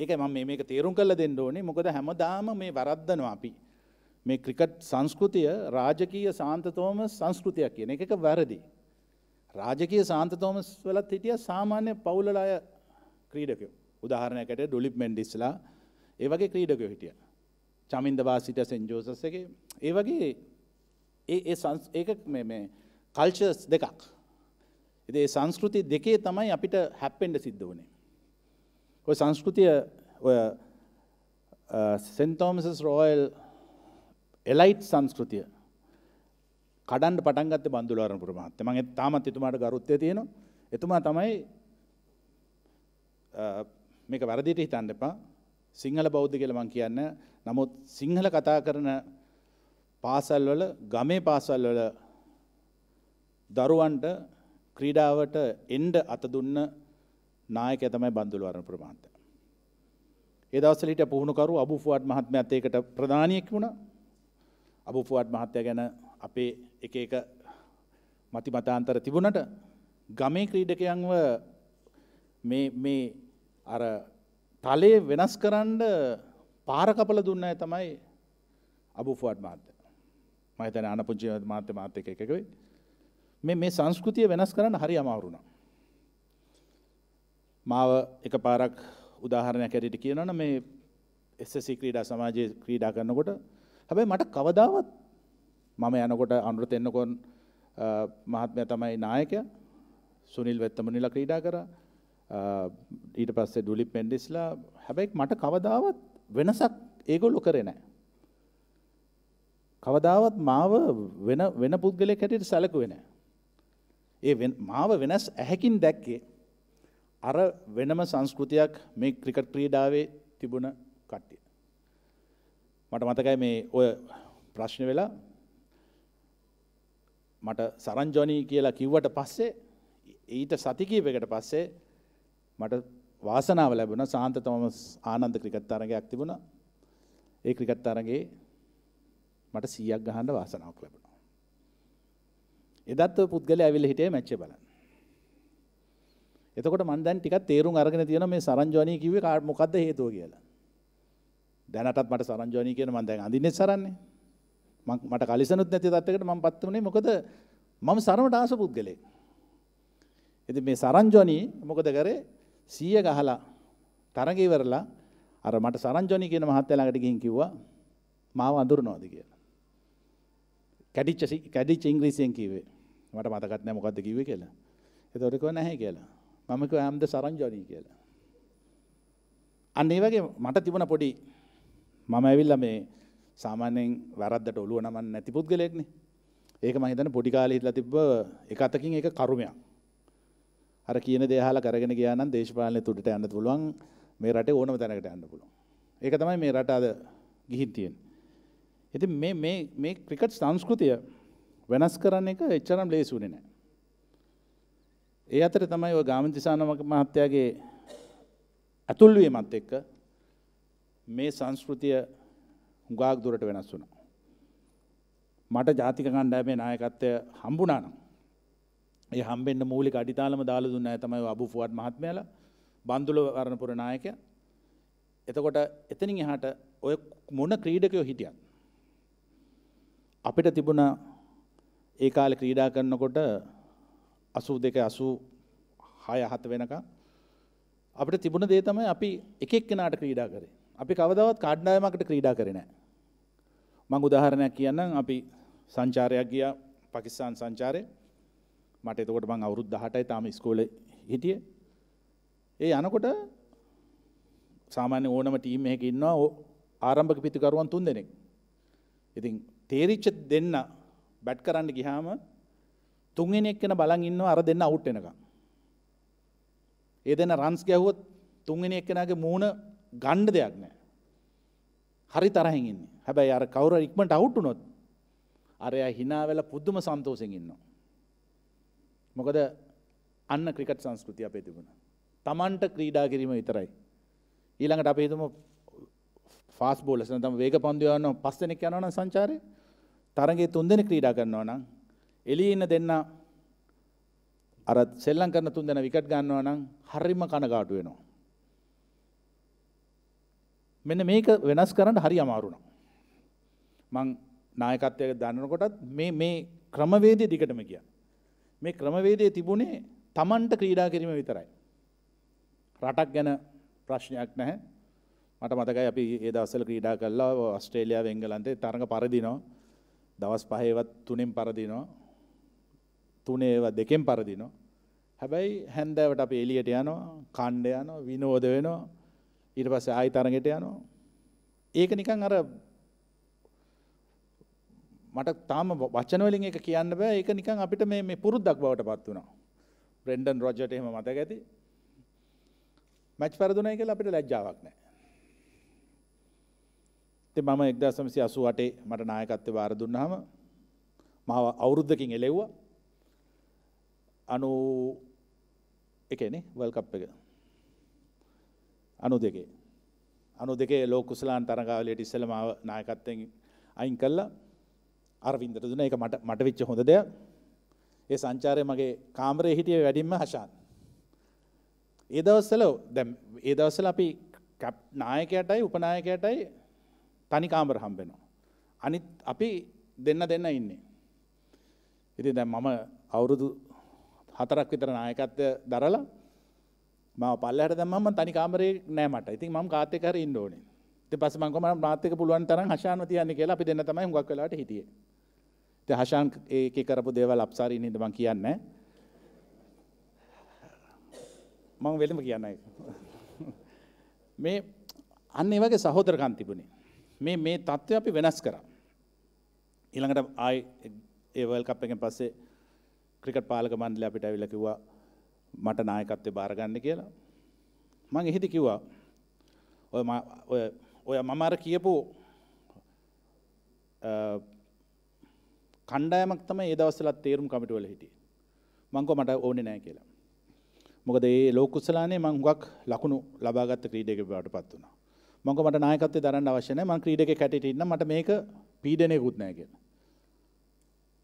ඒක මම මේ මේක තේරුම් කරලා දෙන්න ඕනේ. මොකද හැමදාම මේ වරද්දනවා අපි. මේ ක්‍රිකට් සංස්කෘතිය රාජකීය සාන්තතෝම සංස්කෘතියක් කියන එක වැරදි. රාජකය සාන්ත තෝමස් වලත් හිටිය සාමාන්‍ය පවුලල අය ක්‍රීඩකයෝ උදාහරණයකට ඩොලිප් මෙන්ඩිස්ලා ඒ වගේ ක්‍රීඩකයෝ හිටිය චමින්දවා සිට සෙන්ජෝසස් එක ඒ වගේ ඒ ඒක මේ කල්චර්ස් දෙකක් එදේ සංස්කෘති දෙකේ තමයි අපිට හැප්පෙන්ඩ සිද්ධ වනේ ඔය සංස්කෘතිය ඔය සෙන්තෝමසස් රෝයල් එලයිට් සංස්කෘතිය කඩන්න පටන් ගත්තේ බන්දුලාරණපුර මහත්තයා. මම තාමත් එතුමාට ගරුත්වය තියෙනවා. එතුමා තමයි මේක වැරදිට හිතන්න එපා. සිංහල බෞද්ධ කියලා මම කියන්නේ. නමුත් සිංහල කතා කරන පාසල් වල ගමේ පාසල් වල දරුවන්ට ක්‍රීඩාවට එන්ඩ අත දුන්න නායක තමයි බන්දුලවරණ ප්‍රමාන්ත. එදවසලට පුහුණුකරු අබු ෆුවත් මහත්මයත් ඒකට ප්‍රධානයෙක් වුණ අබු ෆුවත් මහත්තය ගැන අපේ එක එක මති මතාන්තර තිබුණට ගමේ ක්‍රීඩකයන්ව මේ අර තලේ වෙනස් කරන්න පාරකපල දුන්න තමයි අබුෆුවට් මාත්‍ය මහිතන අනපුංචි මාත්‍ය මාත්‍යක එකකවේ මේ මේ සංස්කෘතිය වෙනස් කරන්න හරි අමාරුණා. මාව එක පාරක් උදාහරණයක් ඇරට කියනවන මේ එස්සසි ක්‍රීඩා සමාජයේ ක්‍රීඩා කරන්නකොට හැබැයි මට කවදාවත් මම යනකොට අනුරත එන්නකොන් මහත්මය තමයි නායක සුනිල් වෙත්තමනිල ක්‍රීඩා කර ඊට පස්සේ ඩුලි පෙන්ඩිස්ලා හැබැයි මට කවදාවත් වෙනසක් ඒගොල්ලො කරනෑ. කවදාවත් මාව වෙන වෙන පුද්ගලය හැටියට සැලකුවෙන. ඒ මාව වෙනස් ඇහැකින් දැක්කේ. අර වෙනම සංස්කෘතියක් මේ ක්‍රිකට් ක්‍රීඩාවේ තිබුණ කට්ටිය. මට මතකයි මේ ඔය ප්‍රශ්න වෙලා මට සරංජොනී කියලා කිව්වට පස්සේ ඊට සතිකීපකට පස්සේ මට වාසනාව ලැබුණ සාන්ත තොමස් ආනන්ද ක්‍රිකට් තරගයක් තිබුණා. ඒ ක්‍රිකට් තරගයේ මට 100ක් ගහන්න වාසනාවක් ලැබුණා. එදත් ඔය පුද්ගලයා ඇවිල්ලා හිටියේ මැච් එක බලන්න. එතකොට මම දැන් ටිකක් තේරුම් අරගෙන තියෙනවා මේ සරංජොනී කිව්වේ මොකද්ද හේතුව කියලා. දැනටත් මට සරංජොනී කියන මම දැන් අඳින්නේ සරන්නේ. මට කලිසනුත් නැති තත්වයකට මම පත් වුණේ මොකද මම සරමට ආස පුද්ගලෙක්. ඉතින් මේ සරංජොනි මොකද කරේ 100 ගහලා තරඟ ඉවරලා අර මට සරංජොනි කියන මහත්තයා ළඟට ගිහින් කිව්වා මාව අඳුරනවාද කියලා. කැඩිච්ච කැඩිච්ච ඉංග්‍රීසියෙන් කිව්වේ. මට මතකත් නැහැ මොකද්ද කිව්වේ කියලා. එතකොට කිව්වා නැහැ කියලා. මම කිව්වා I'm the සරංජොනි කියලා. අන්න ඒ වගේ මට තිබුණ පොඩි මම ඇවිල්ලා මේ සාමාන්‍යයෙන් වැරද්දට ඔලුව නමන්න නැති පුද්ගලයෙක්නේ. ඒක මම හිතන්නේ පොඩි කාලේ හිටලා තිබ්බ එක අතකින් ඒක කර්මයක්. අර කියන දේ අහලා කරගෙන ගියා නම් දේශපාලනේ තුඩට යන්න පුළුවන් මේ රටේ ඕනම තැනකට යන්න පුළුවන්. ඒක තමයි මේ රට අද ගිහින් තියෙන්නේ. ඉතින් මේ මේ මේ ක්‍රිකට් සංස්කෘතිය වෙනස් කරන එක එච්චරම් ලේසි උනේ නැහැ. ඒ අතර තමයි ඔය ගාමින් දිසානමක මහත්තයාගේ ඇතුල්වීමත් එක්ක මේ සංස්කෘතිය හුඟාක් දුරට වෙනස් වුණා. මට ජාතික කණ්ඩායමේ නායකත්වය හම්බුණා නම් ඒ හම්බෙන්න මූලික අඩිතාලම දාලා දුන්න අය තමයි අබු ෆුවත් මහත්මයාලා බන්දුල වර්ණපුර නායකයා. එතකොට එතනින් එහාට ඔය මොන ක්‍රීඩකයෝ හිටියත් අපිට තිබුණ ඒ කාලේ ක්‍රීඩා කරනකොට 82 86 7 වෙනකම් අපිට තිබුණ දේ තමයි අපි එක එක්කෙනාට ක්‍රීඩා කරේ. අපි කවදාවත් කණ්ඩායමකට ක්‍රීඩා කරේ නැහැ. මං උදාහරණයක් කියන්නම් අපි සංචාරයක් ගියා පකිස්ාන් සංචාරය මට එතකොට මං අවුරුද් දහටයි තාම ස්කෝල හිටිය ඒ යනකොට සාමාන්‍ය ඕනම ටීම් එක ඉන්නවා ආරම්භක පිතිකරුවන් තුන් දෙනෙක් ඉතින් තේරිච්ච දෙන්න බැට් කරන්න ගිහාම තුන්ගෙනෙක් කෙන බලන් ඉන්නවා අර දෙන්න අවුට් වෙනකම් ඒ දෙන්න රන්ස් ගැහුවොත් තුන්ගෙනෙක් කෙනාගේ මූණ ගණ්ඩ දෙයක් නෑ හරි තරහෙන්න්නේ හැබැයි අර කවුර ඉක්මට අවුටුනොත් අරය හිනාවෙල පුද්දුම සන්තෝසිෙන් ඉන්නවා. මොකද අන්න ක්‍රිකට් සංස්කෘතිය අපේ තිබුණ. තමන්ට ක්‍රීඩා කිරීම විතරයි. ඊළඟට අපේතුම ෆස් බෝලස තම වේග පන්දියවන්න පස්සනෙක් යනවන සංචාරය තරගේ තුන්දෙන ක්‍රීඩා කරනවා නම් එලි ඉන්න දෙන්න අර සෙල්ලන් කරන තුන් දෙන විකට් ගන්නවා නම් හරිම කනගාටුවෙනවා. මෙන්න මේක වෙනස් කරන්න හරි අමාරුණා. මං නායකත්වයක දන්නනකොටත් මේ මේ ක්‍රමවේදය දිගටම කිය. මේ ක්‍රමවේදය තිබුණේ තමන්ට ක්‍රීඩා කිරීම විතරයි. රටක් ගැන ප්‍රශ්නයක් නැහැ මට මතකයි අපි ඒ දවස්සල ක්‍රීඩා කල්ලා ඔස්ට්‍රේලියාව එංගලන්තේ තරඟ පරදිනවා දවස් පහේවත් තුනෙන් පරදිනවා තුනේවා දෙකෙන් පරදිනවා හැබැයි හැන්දෑවට අප එලියට යනවා කණ්ඩ යනවා විනෝද වෙනවා ඊට පස්සේ ආයි තරගෙට යනවා. ඒක නිකන් අර මට තාම වචන වලින් ඒක කියන්න බෑ. ඒක නිකන් අපිට මේ මේ පුරුද්දක් බවට පත් වුණා. බ්‍රෙන්ඩන් රොජර්ට එහෙම මතක ඇති. මැච් පරදුනයි කියලා අපිට ලැජ්ජාවක් නැහැ. ඉතින් මම 1988 මට නායකත්වය බාර දුන්නාම මාව අවුරුද්දකින් එලෙව්වා. 90 එකේනේ වර්ල්ඩ් කප් එක. අනු දෙකේ. අනු දෙකේ ලෝකුසලාන් තරගාවලයට ඉස්සලම නායකත්තෙන් අයින් කල්ලා අරවින්දට දුන එක මට මට විච්ච හොඳ දෙයක් ඒ සංචාරය මගේ කාමරය හිටිය වැඩින්ම හශාන්. ඒ දවස්සල ඒ දවස්සල අපි නායකයටයි උපනායකයටයි තනි කාමර හම්බෙනවා. අනිත් අපි දෙන්න දෙන්න ඉන්නේ. ඉති දැ මම අවුරුදු හතරක් විතර නායකත්වය දරලා මම පල්ලෙහාට දැම්මම මම තනි කාමරේ නෑ මට. ඉතින් මම කාත් එක්ක හරි ඉන්න ඕනේ. ඉතින් පස්සේ මම කොහමද මාත් එක්ක පුළුවන් තරම් හෂාන්ව තියන්නේ කියලා අපි දෙන්න තමයි හුඟක් වෙලාවට හිටියේ. ඉතින් හෂාන් ඒකේ කරපු දේවල් අප්සාරින් හින්දා මම කියන්නේ මම වෙලම කියන්නේ. මේ අන්න ඒ වගේ සහෝදරකම් තිබුණේ. මේ මේ தත්ත්වය අපි වෙනස් කරා. ඊළඟට ආයි ඒ වර්ල්ඩ් කප් එකෙන් පස්සේ ක්‍රිකට් පාලක මණ්ඩලය අපිට ඇවිල්ලා කිව්වා මට නායකත්වය බාරගන්න කියලා මං එහෙදි කිව්වා ඔය ඔය ඔය මම අර කියපු කණ්ඩායමක් තමයි ඒ දවස්වලත් තේරුම් කමිටුවල හිටියේ මං කෝ මට ඕනේ නැහැ කියලා මොකද ඒ ලෝක කුසලානේ මං හුඟක් ලකුණු ලබාගත් ක්‍රීඩකයෙක් බවට පත් වුණා මං කෝ මට නායකත්වය දරන්න අවශ්‍ය නැහැ මං ක්‍රීඩකයෙක් හැටියට ඉන්න මට මේක පීඩනයකුත් නැහැ කියලා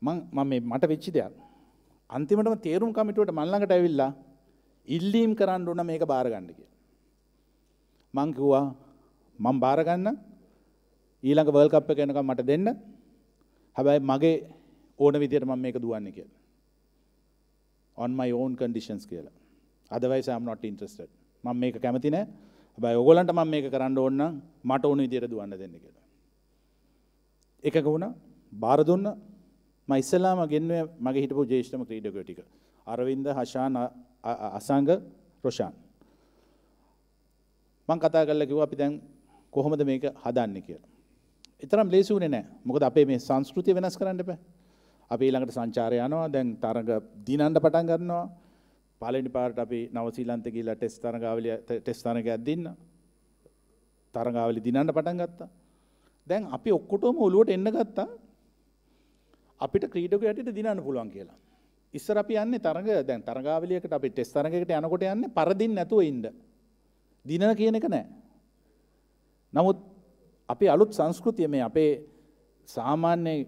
මං මම මේ මට වෙච්ච දෙයක් අන්තිමටම තේරුම් කමිටුවට මල්ලඟට ඇවිල්ලා ඉල්ලීම් කරන්න ඕන මේක බාරගන්න කිය. මං කිව්වා මම බාරගන්න ඊළඟ වර්ල්ඩ් කප් එක යනකම් මට දෙන්න. හැබැයි මගේ ඕන විදියට මම මේක දුවන්නේ කියලා. on my own conditions කියලා. otherwise i am not interested. මම මේක කැමති නෑ. හැබැයි ඔයගොල්ලන්ට මම මේක කරන්න ඕන නම් මට ඕන විදියට දුවන්න දෙන්න කියලා. එකක වුණා බාර දුන්නා මම ඉස්සෙල්ලාම ගෙන්නුවේ මගේ හිටපු ජ්‍යෙෂ්ඨම ක්‍රීඩකයෝ ටික. අරවින්ද, හෂාන්, අසංග, රොෂාන්. මම කතා කරලා කිව්වා අපි දැන් කොහොමද මේක හදන්නේ කියලා. ඒතරම් ලේසි වුණේ නැහැ. මොකද අපේ මේ සංස්කෘතිය වෙනස් කරන්න බෑ. අපි ඊළඟට සංචාරය යනවා, දැන් තරඟ දිනන්න පටන් ගන්නවා. පළවෙනි පාරට අපි නව ශ්‍රී ලංකාවේ ගිහිල්ලා ටෙස්ට් තරඟාවලිය ටෙස්ට් තරඟයක් දින්න. තරඟාවලිය දිනන්න පටන් ගත්තා. දැන් අපි ඔක්කොටම ඔලුවට එන්න ගත්තා. අපිට ක්‍රීඩක යටට දිනන්න පුළුවන් කියලා. ඉස්සර අපි යන්නේ තරඟ දැන් තරගාවලියකට අපි ටෙස් තරඟකට යනකොට යන්නේ පරදින් නැතුව ඉන්ඩ. දිනන කියන එක නෑ. නමුත් අපි අලුත් සංස්කෘතිය මේ අපේ සාමාන්‍ය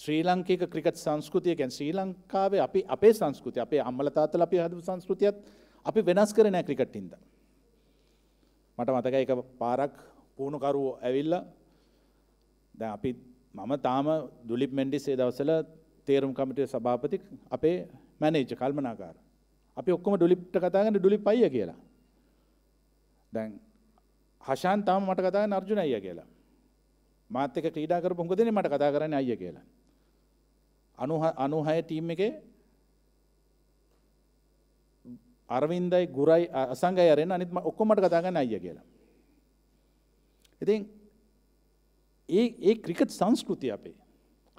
ශ්‍රී ලංකේක ක්‍රිකට් සංස්කෘතියකැන් ශ්‍රී ලංකාවේ අපි අපේ සංස්කෘතිය අපේ අම්මලතාතල අපි හදපු සංස්කෘතියත් අපි වෙනස් කරන ක්‍රිකට්ටින්ද. මට මතක එක පාරක් පූුණුකරුවෝ ඇවිල්ල දැ අපිත් මම තාම දුලිප් මෙන්ඩිස් ඒ දවසල තේරුම් කමිටුවේ සභාපති අපේ මැනේජ් කල්මනාකාර. අපි ඔක්කොම ඩුලිප්ට කතා කරන ඩුලිප් අයියා කියලා. දැන් හෂාන් තාම මට කතා කරන අර්ජුන අයියා කියලා. මාත් එක්ක ක්‍රීඩා කරපු හුඟ දෙනේ මට කතා කරන්නේ අයියා කියලා. 90 96 ටීම් එකේ අරවින්දයි ගුරයි අසංගයි අරෙන් අනිත් ඔක්කොම මට කතා කරන්නේ අයියා කියලා. ඉතින් ඒ ඒ ක්‍රිකට් සංස්කෘතිය අපේ.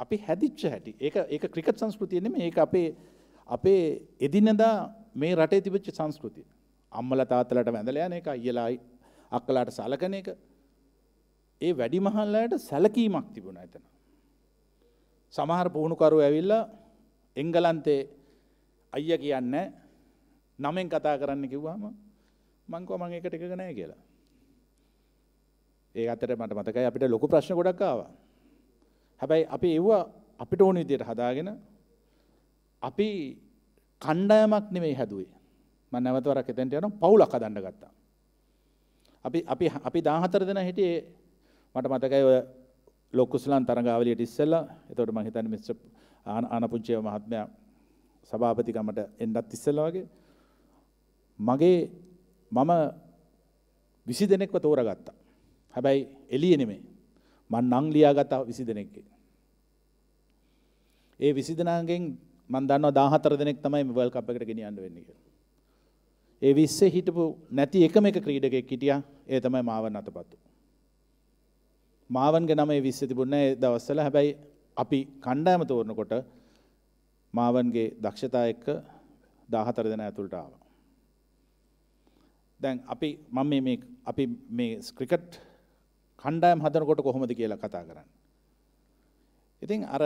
අපි හැදිච්ච හැටි. ඒක ඒක ක්‍රිකට් සංස්කෘතිය නෙමෙයි ඒක අපේ අපේ එදිනදා මේ රටේ තිබිච්ච සංස්කෘතිය. අම්මලා තාත්තලාට වැඳලා යන එක, අයියලා අක්කලාට සලකන එක. ඒ වැඩිමහල්ලාට සැලකීමක් තිබුණා එතන. සමහර පුහුණුකරුවෝ ඇවිල්ලා එංගලන්තේ අයියා කියන්නේ නමෙන් කතා කරන්න කිව්වම මං කිව්වා මං ඒකට එකක නැහැ කියලා. ඒ අතර මට මතකයි අපිට ලොකු ප්‍රශ්න ගොඩක් ආවා. හැබැයි අපි ඒව අපිට ඕන විදියට හදාගෙන අපි කණ්ඩායමක් නෙමෙයි හැදුවේ. මම නැවත වරක් එතෙන්ට යනවා පවුලක් හදන්න ගත්තා. අපි අපි අපි 14 දෙනා හිටියේ මට මතකයි ඔය ලොකුස්ලන් තරගාවලියට ඉස්සෙල්ලා එතකොට මම හිතන්නේ මිස්ටර් ආනපුංචේව මහත්මයා සභාපතිකමට එන්නත් ඉස්සෙල්ලා වගේ මගේ මම 20 දෙනෙක්ව තෝරාගත්තා. හැබැයි එළිය නෙමෙයි. මං නම් ලියාගත 20 දෙනෙක්ගේ. ඒ 20 දෙනාගෙන් මම දන්නවා 14 දෙනෙක් තමයි මේ World Cup එකට ගෙනියන්න වෙන්නේ කියලා. ඒ 20 හිටපු නැති එකම එක ක්‍රීඩකයෙක් හිටියා. ඒ තමයි මාවන් අතපතු. මාවන්ගේ නම ඒ 20 තිබුණේ ඒ දවස්වල. හැබැයි අපි කණ්ඩායම තෝරනකොට මාවන්ගේ දක්ෂතා එක්ක 14 දෙනා ඇතුළට ආවා. දැන් අපි මම මේ අපි මේ ක්‍රිකට් කණ්ඩායම් හදනකොට කොහොමද කියලා කතා කරන්න. ඉතින් අර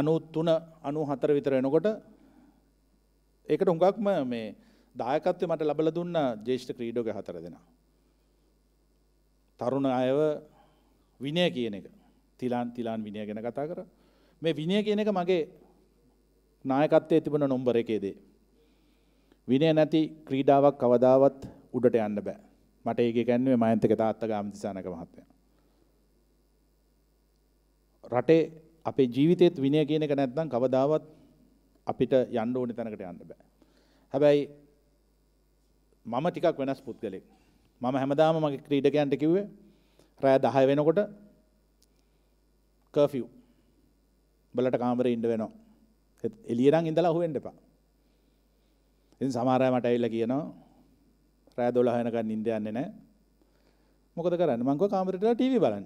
අනුත්තුන අනු හතර විතර එනකොට ඒකට හුඟක්ම මේ දායකත්වය මට ලබල දුන්න ජේෂ්ඨ ක්‍රීඩෝක හතර දෙෙන. තරුණ අයව විනය කියන එක තිලාන් තිලාන් විනය ගැන කතා කර මේ විනය කියන එක මගේ නායකත්තේ තිබන නොම්බර එකේදේ. විනය නැති ක්‍රීඩාවක් කවදාවත් උඩට යන්න බෑ. මට ඒක ඉගැන්වුවේ මයන්තක තාත්තා ගාමතිසානක මහත්මයා. රටේ අපේ ජීවිතේත් විනය කියන එක නැත්නම් කවදාවත් අපිට යන්න ඕනේ තැනකට යන්න බෑ. හැබැයි මම ටිකක් වෙනස් පුද්ගලෙක්. මම හැමදාම මගේ ක්‍රීඩකයන්ට කිව්වේ රෑ 10 වෙනකොට කර්ෆියු. බලට කාමරේ ඉන්න වෙනවා. එළිය නම් ඉඳලා අහුවෙන්න එපා. ඉතින් සමහර අය මට ඇවිල්ලා කියනවා රෑ 12 වෙනකන් නිින්ද යන්නේ නැහැ. මොකද කරන්නේ? මං කව කාමරේට ගිහලා ටීවී බලන්න.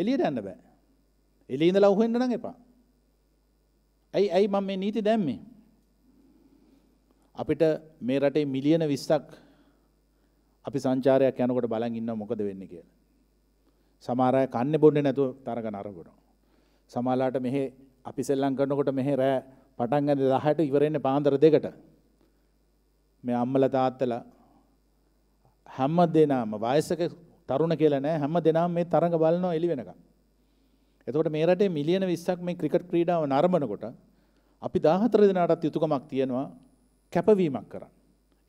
එළියට යන්න බෑ. එළියේ ඉඳලා උහෙන්න නම් එපා. ඇයි ඇයි මම මේ නීති දැම්මේ? අපිට මේ රටේ මිලියන 20ක් අපි සංචාරයක් යනකොට බලන් ඉන්නවා මොකද වෙන්නේ කියලා. සමහර අය කන්නේ බොන්නේ නැතුව තරග නරඹනවා. සමහරලාට මෙහි අපි සෙල්ලම් කරනකොට මෙහි රෑ පටන් ගන්න 10ට ඉවර වෙන්නේ පාන්දර දෙකට. මේ අම්මලා තාත්තලා හැම දෙනාම වයසක තරුණ කියලා නෑ හැම දෙනාම මේ තරඟ බලනවා එළි වෙනකම්. එතකොට මේ රටේ මිලියන 20ක් මේ ක්‍රිකට් ක්‍රීඩාව නරඹනකොට අපි 14 දෙනාටත් යුතුයකමක් තියෙනවා කැපවීමක් කරන්න.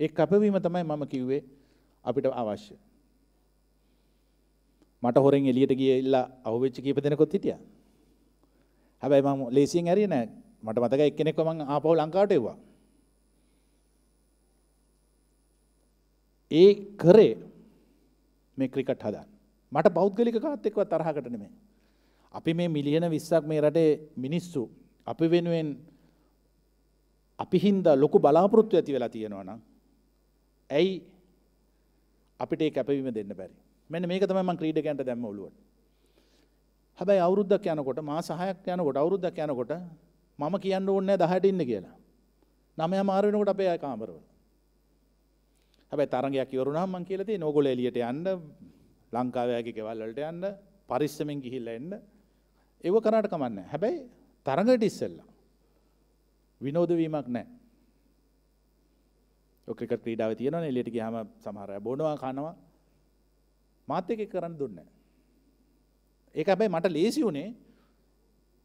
ඒ කැපවීම තමයි මම කිව්වේ අපිට අවශ්‍ය. මට හොරෙන් එළියට ගිහිල්ලා අහුවෙච්ච කීප දෙනෙකුත් හිටියා. හැබැයි මම ලේසියෙන් ඇරියේ නෑ. මට මතකයි එක්කෙනෙක්ව මං ආපහු ලංකාවට එවුවා. ඒ කරේ මේ ක්‍රිකට් හදන් මට පෞද්ගලික කාත් එක්ව තරහකට නෙමේ. අපි මේ මිලියන විස්සක් මේ රටේ මිනිස්සු අපි වෙනුවෙන් අපි හින්ද ලොකු බලාපොරොත්තු ඇති වෙලා තියෙනවා නම් ඇයි අපිට ඒ කැපවීම දෙන්න බැරි මෙන්න මේක තමයි මම ක්‍රීඩකයන්ට දැම්ම ඔලුවට හැබැයි අවුරුද්දක් යනකොට මාස 6ක් යනකොට අවුරුද්දක් යනකොට මම කියන්න ඕනේ නැහැ 10ට ඉන්න කියලා. 9 මාර වෙනකොට අපේ ආය කාමරවල. හැබැයි තරගයක් ඉවරුනහම මං කියලා තියෙන ඕගොල්ලෝ එළියට යන්න ලංකාවේ ආගේ ගෙවල් වලට යන්න පරිස්සමෙන් ගිහිල්ලා එන්න ඒව කරාට කමක් නැහැ. හැබැයි තරගයට ඉස්සෙල්ලා විනෝද වීමක් නැහැ. ඔය ක්‍රිකට් ක්‍රීඩාවේ තියෙනවනේ එළියට ගියාම සමහර අය බොනවා කනවා මාත් එක්ක කරන්න දුන්නේ නැහැ. ඒක හැබැයි මට ලේසි වුණේ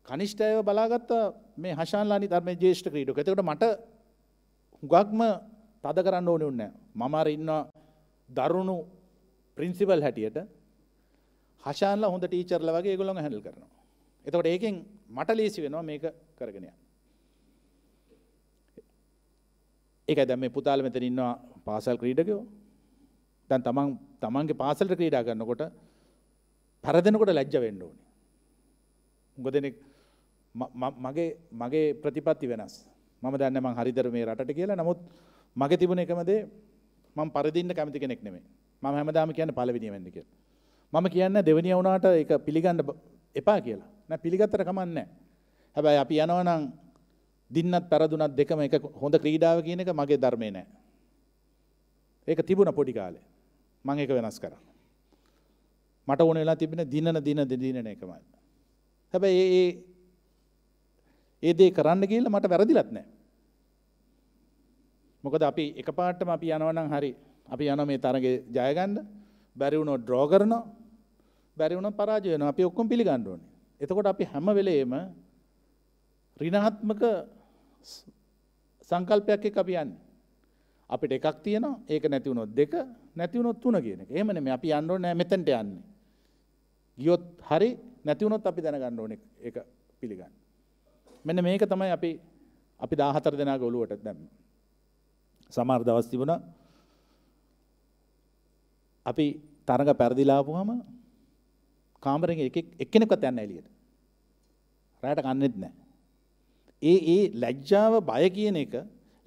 කනිෂ්ඨයව බලාගත්ත මේ හෂාන්ලානි ධර්මයේ ජ්‍යෙෂ්ඨ ක්‍රීඩක. එතකොට මට හුඟක්ම තද කරන්න ඕනෙ නැහැ. මම අර ඉන්නවා දරුණු ප්‍රින්සිපල් හැටියට හෂාන්ලා හොඳ ටීචර්ලා වගේ ඒගොල්ලෝ හැන්ඩල් කරනවා. එතකොට ඒකෙන් මට ලේසි වෙනවා මේක කරගෙන යන්න. ඒකයි දැන් මේ පුතාල මෙතන ඉන්නවා පාසල් ක්‍රීඩකයෝ. දැන් තමන් තමන්ගේ පාසලට ක්‍රීඩා කරනකොට පරදෙනකොට ලැජ්ජ වෙන්න ඕනේ. මොකද දෙනෙක් මගේ මගේ ප්‍රතිපත්ති වෙනස්. මම දන්නේ මං හරිදර මේ රටට කියලා. නමුත් මගේ තිබුණ එකම දේ මම පරදින්න කැමති කෙනෙක් නෙමෙයි. මම හැමදාම කියන්නේ පළවෙනිය වෙන්න කියලා. මම කියන්නේ දෙවෙනිය වුණාට ඒක පිළිගන්න එපා කියලා. නෑ පිළිගත්තට කමක් නෑ. හැබැයි අපි යනවා නම් දින්නත් පෙරදුනත් දෙකම එක හොඳ ක්‍රීඩාව කියන එක මගේ ධර්මේ නෑ. ඒක තිබුණ පොඩි කාලේ. මම ඒක වෙනස් කරා. මට ඕන වෙලා තිබෙන දිනන දින දිනන එකමයි. හැබැයි ඒ ඒ දේ කරන්න ගිහිල්ලා මට වැරදිලත් නෑ. මොකද අපි එකපාරටම අපි යනවනම් හරි අපි යනවා මේ තරගේ ජය ගන්න බැරි වුණොත් ඩ්‍රෝ කරනවා බැරි වුණොත් පරාජය වෙනවා අපි ඔක්කොම පිළිගන්න ඕනේ. එතකොට අපි හැම වෙලේම ඍණාත්මක සංකල්පයක් එක්ක අපි යන්නේ. අපිට එකක් තියෙනවා ඒක නැති වුණොත් දෙක නැති වුණොත් තුන කියන එක. එහෙම නෙමෙයි අපි යන්න ඕනේ මෙතෙන්ට යන්නේ. ගියොත් හරි නැති වුණොත් අපි දැනගන්න ඕනේ ඒක පිළිගන්න. මෙන්න මේක තමයි අපි අපි 14 දෙනාගේ ඔළුවට දැම්මේ. සමහර දවස් තිබුණා අපි තරඟ පෙරදිලා ආපුවාම කාමරෙන් එක එක්කෙනෙක්වත් යන්නේ නැහැ එළියට. රැයට කන්නේත් නැහැ. ඒ ඒ ලැජ්ජාව බය කියන එක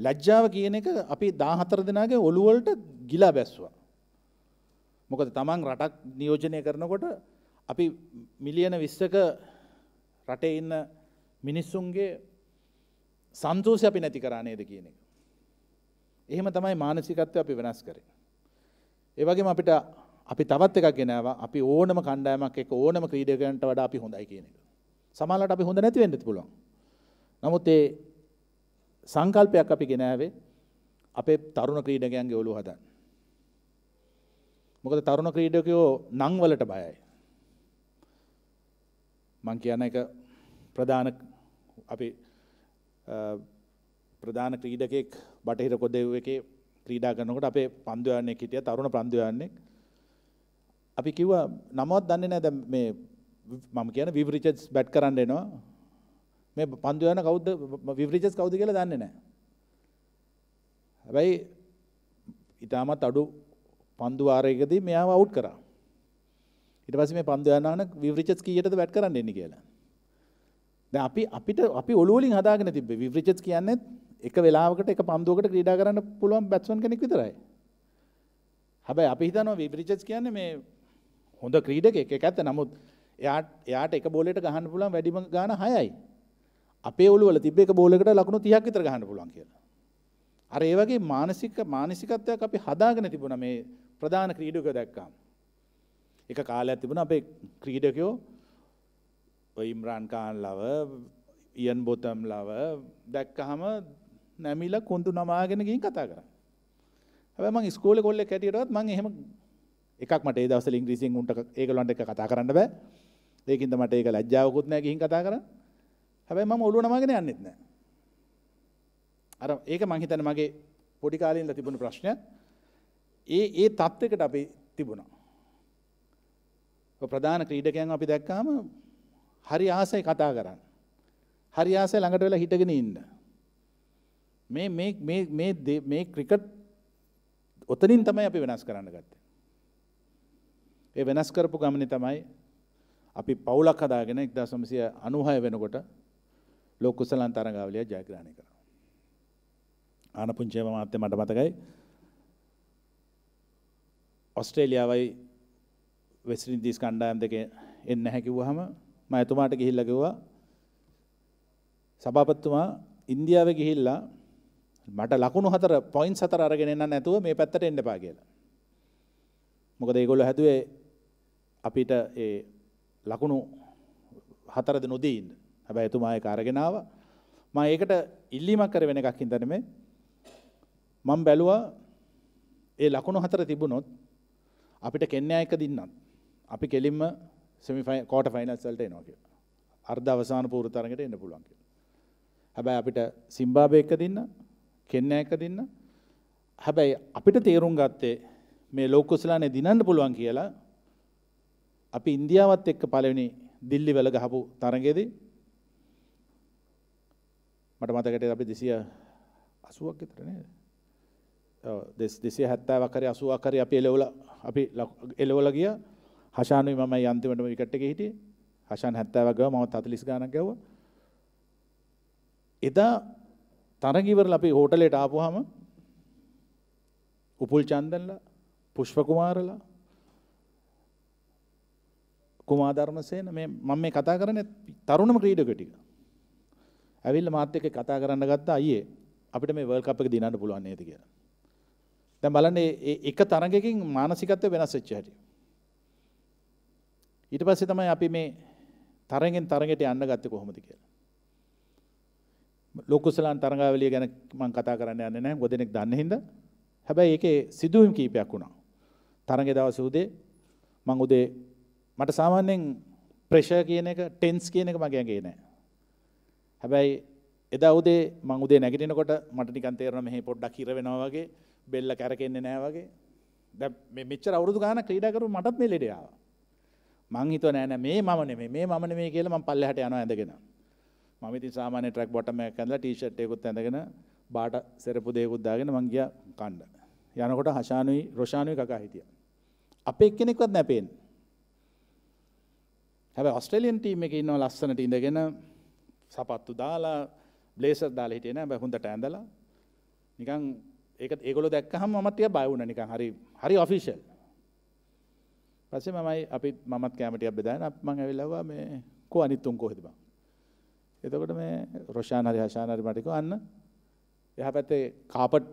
ලැජ්ජාව කියන එක අපි 14 දෙනාගේ ඔළුව වලට ගිලා බැස්සුවා. මොකද තමන් රටක් නියෝජනය කරනකොට අපි මිලියන 20ක රටේ ඉන්න මිනිස්සුන්ගේ සන්තෝෂය අපි නැති කරා නේද කියන එක. එහෙම තමයි මානසිකත්වය අපි වෙනස් කරේ. ඒ වගේම අපිට අපි තවත් එකක් ගෙනාවා අපි ඕනම කණ්ඩායමක් එක්ක ඕනම ක්‍රීඩකයන්ට වඩා අපි හොඳයි කියන එක. සමහරවිට අපි හොඳ නැති වෙන්නත් පුළුවන්. නමුත් ඒ සංකල්පයක් අපි ගෙනාවේ අපේ තරුණ ක්‍රීඩකයන්ගේ ඔළුව හදන්න. මොකද තරුණ ක්‍රීඩකයෝ නම් වලට බයයි. මං කියන එක ප්‍රධාන අපි ප්‍රධාන ක්‍රීඩකෙක් බටහිර කොදෙව් එකේ ක්‍රීඩා කරනකොට අපේ පන්දුයාන්නේ හිටිය තරුණ පන්දුයාන්නේ අපි කිව්වා නමවත් දන්නේ නැහැ දැන් මේ මම කියන විව් රිචර්ඩ්ස් බැට් කරන්න එනවා මේ පන්දු යන කවුද විවරිජස් කවුද කියලා දන්නේ නැහැ. හැබැයි ඊටමත් අඩු පන්දු වාරයකදී මෙයාව අවුට් කරා. ඊට පස්සේ මේ පන්දු යනාන විවරිජස් කීයටද බැට් කරන්න එන්නේ කියලා. දැන් අපි අපිට අපි ඔළුව වලින් හදාගෙන තිබ්බේ විවරිජස් කියන්නේ එක වෙලාවකට එක පන්දුවකට ක්‍රීඩා කරන්න පුළුවන් බැට්ස්මන් කෙනෙක් විතරයි. හැබැයි අපි හිතනවා වීබ් රිචර්ඩ්ස් කියන්නේ මේ හොඳ ක්‍රීඩකෙක් ඒක ඇත්ත. නමුත් එයාට එයාට එක බෝලයට ගහන්න පුළුවන් වැඩිම ගාන 6යි. අපේ ඔළුව වල තිබ්බ එක බෝලයකට ලකුණු 30ක් විතර ගහන්න පුළුවන් කියලා. අර ඒ වගේ මානසික මානසිකත්වයක් අපි හදාගෙන තිබුණා මේ ප්‍රධාන ක්‍රීඩකයෝ දැක්කම. එක කාලයක් තිබුණා අපේ ක්‍රීඩකයෝ ඉම්රාන් කාන් ලව, ඉයන් බොතම් ලව දැක්කහම නැමිලා කොඳු නමාගෙන ගිහින් කතා කරා. හැබැයි මං ඉස්කෝලේ කොල්ලෙක් හැටියටවත් මං එහෙම එකක් මට ඒ දවස්වල ඉංග්‍රීසියෙන් උන්ට ඒගොල්ලන්ට එක කතා කරන්න බෑ. ඒකින්ද මට ඒක ලැජ්ජාවකුත් නැහැ ගිහින් කතා කරන්න. හැබැයි මම ඔළුව නමාගෙන යන්නෙත් නැහැ. අර ඒක මං හිතන්නේ මගේ පොඩි කාලේ ඉඳලා තිබුණු ප්‍රශ්නයක්. ඒ ඒ තත්වයකට අපි තිබුණා. ප්‍රධාන ක්‍රීඩකයන් අපි දැක්කාම හරි ආසයි කතා කරන්න. හරි ආසයි ළඟට වෙලා හිටගෙන ඉන්න. මේ මේ ක්‍රිකට් ඔතනින් තමයි අපි වෙනස් කරන්න ගත්ත. ඒ වෙනස් කරපු ගමනි තමයි අපි පවුලක් හදාගෙන එක්දා සමසය අනුහය වෙනකොට ලොක්කුසලන් තරගාවලිය ජයග්‍රහණය කර. ආනපුංචේම මාත්‍ය මට මතකයි ඔස්ට්‍රේලියාවයි වෙස්ටින්දීස් කණ්ඩායම් දෙක එන්න හැකිව්වහම මම එතුමාට ගිහිල්ලා කිව්වා සභාපතිතුමා ඉන්දියාවේ ගිහිල්ලා මට ලකුණු හතර පොයින් සතර අරගෙන එන්න නැතුව මේ පැත්තට එන්න එපා කියලා. මොකද ඒගොල්ලෝ හැදුවේ අපිට ඒ ලකුණු හතරද නොදී ඉන්න. හැබැයි එතුමා ඒක අරගෙන ආවා. මම ඒකට ඉල්ලීමක් කර වෙන එකක් හින්දා නෙමෙයි. මම බැලුවා ඒ ලකුණු හතර තිබුණොත් අපිට කෙන්යා එක දින්නත් අපි කෙලින්ම සෙමි ෆයිනල් ෆයිනල්ස් වලට එනවා කියලා. අර්ධ අවසාන පූර්ව තරඟයට එන්න පුළුවන් කියලා. හැබැයි අපිට සිම්බාබ්වේ එක දින්න කෙන්නෑක දෙන්න. හැබැයි අපිට තේරුම් ගත්තේ මේ ලෝකුස්ලානේ දිනන්න පුළුවන් කියලා අපි ඉන්දියාවත් එක්ක පලවෙනි දිල්ලි වල ගහපු තරගෙදී මට මතකට අපි දෙසිය අසුවක් විතරනේ දෙස් දෙසිය හැත්තාවක් හරි අසුවක් හරි අපි එලවල අපි එලවල ගිය හෂානුයි මමයි අන්තිමටම විකට් එකේ හිටියේ හෂාන් 70ක් ගාව මම 40 ගානක් ගැව්වා එදා තරගිවරල අපි හෝටලට ආපුහම උපුල් චන්දන්ලා පුෂ්පකුමාරලා කුමාධර්මසයන මේ මම මේ කතා කරන තරුණම ක්‍රීඩකටික ඇවිල් මාත්‍යක කතා කරන්න ගත්තා අයේ අපිට මේ වල් අප එක දිනන්න පුළුවන් නේති කිය දැ බලන්න එක තරගකින් මානසිකත්වය වෙනස් වෙච්චහට ඊට පස්සේ තමයි අපි මේ තරගෙන් තරගෙට යන්න ගත්ත කොහොමති කියලා ලොකුසලන් තරගාවලිය ගැන මම කතා කරන්න යන්නේ නැහැ. ගොඩෙනෙක් දන්න හින්දා. හැබැයි ඒකේ සිදුවීම් කීපයක් වුණා. තරගේ දවසේ උදේ මම උදේ මට සාමාන්‍යයෙන් ප්‍රෙෂර් කියන එක ටෙන්ස් කියන එක මගේ ඇඟේ නැහැ. හැබැයි එදා උදේ මම උදේ නැගිටිනකොට මට නිකන් තේරෙනවා මෙහි පොඩ්ඩක් හිර වෙනවා වගේ බෙල්ල කැරකෙන්නේ නැහැ වගේ. දැන් මේ මෙච්චර අවුරුදු ගානක් ක්‍රීඩා කරු මටත් මේ ලෙඩ ආවා. මං හිතුවා නෑ නෑ මේ මම නෙමෙයි මේ මම නෙමෙයි කියලා මං පල්ලෙහාට යනවා ඇඳගෙන. මම ඉතින් සාමාන්‍ය ට්‍රැක් බොටම් එකක් ඇඳලා ටී-ෂර්ට් එකකුත් ඇඳගෙන බාට සෙරපු දෙයකුත් දාගෙන මං ගියා කන්න. යනකොට හෂානුයි රොෂානුයි කකා හිටියා. අපේ එක්කෙනෙක්වත් නැපෙන්නේ. හැබැයි ඔස්ට්‍රේලියන් ටීම් එකේ ඉන්නව ලස්සනට ඉඳගෙන සපත්තු දාලා බ්ලේසර් දාලා හිටියේ නෑ. හැබැයි හොඳට ඇඳලා නිකන් ඒක ඒගොල්ලෝ දැක්කහම මම ටිකක් බය වුණා නිකන් හරි හරි ඔෆිෂල්. පස්සේ මමයි අපි මමත් කැමටියක් බෙදාගෙන මම ඇවිල්ලා ආවා මේ කො අනිත් තුන් කොහෙද බං? එතකොට මේ රොෂාන් හරි හෂාන් හරි මට කිව්වා අන්න එහා පැත්තේ කාපට්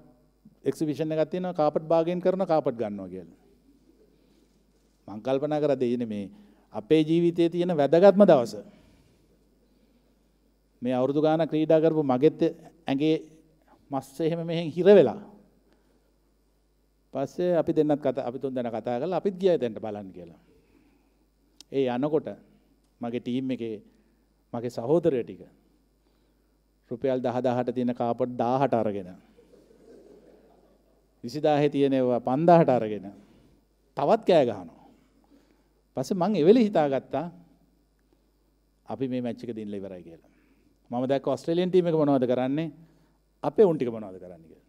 එක්සිබිෂන් එකක් තියෙනවා කාපට් බාගෙන් කරන කාපට් ගන්නවා කියලා. මං කල්පනා කරා දෙයිනේ මේ අපේ ජීවිතයේ තියෙන වැදගත්ම දවස. මේ අවුරුදු ගාන ක්‍රීඩා කරපු මගෙත් ඇඟේ මස්ස එහෙම මෙහෙන් හිර වෙලා. පස්සේ අපි දෙන්නත් කතා අපි තුන් දෙනා කතා කරලා අපිත් ගියා එතෙන්ට බලන්න කියලා. ඒ යනකොට මගේ ටීම් එකේ මගේ සහෝදරය ටික රුපියල් දහ දහට තියෙන කාපට් දාහට අරගෙන විසිදාහෙ තියෙනවා පන්දාහට අරගෙන තවත් කෑ ගහනවා පස්සේ මං එවෙලි හිතාගත්තා අපි මේ මැච් එක දිනලා ඉවරයි කියලා මම දැක්ක ඔස්ට්‍රේලියන් ටීම් එක මොනවද කරන්නේ අපේ උන් ටික මොනවද කරන්නේ කියලා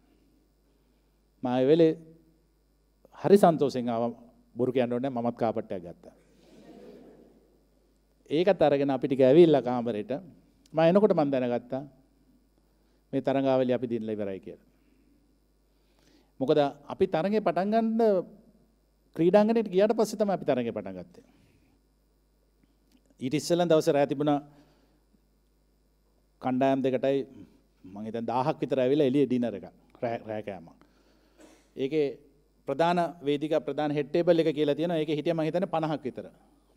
මම එවෙලේ හරි සන්තෝෂෙන් ආවා බොරු කියන්න ඕනේ මමත් කාපට්ටයක් ගත්තා ඒකත් අරගෙන අපි ටික ඇවිල්ලා කාමරෙට මම එනකොට මම දැනගත්තා මේ තරඟාවලිය අපි දිනලා ඉවරයි කියලා. මොකද අපි තරඟේ පටන් ගන්න ක්‍රීඩාංගණයට ගියාට පස්සේ තමයි අපි තරඟේ පටන් ගත්තේ. ඊට ඉස්සෙල්ලා දවසේ රැය තිබුණා කණ්ඩායම් දෙකටයි මම හිතන 1000ක් විතර ඇවිල්ලා එළියේ ඩිනර් එකක් රැය කෑමක්. ඒකේ ප්‍රධාන වේදිකා ප්‍රධාන හෙඩ් ටේබල් එක කියලා තියෙනවා. ඒකේ හිටියා මම හිතන්නේ 50ක් විතර.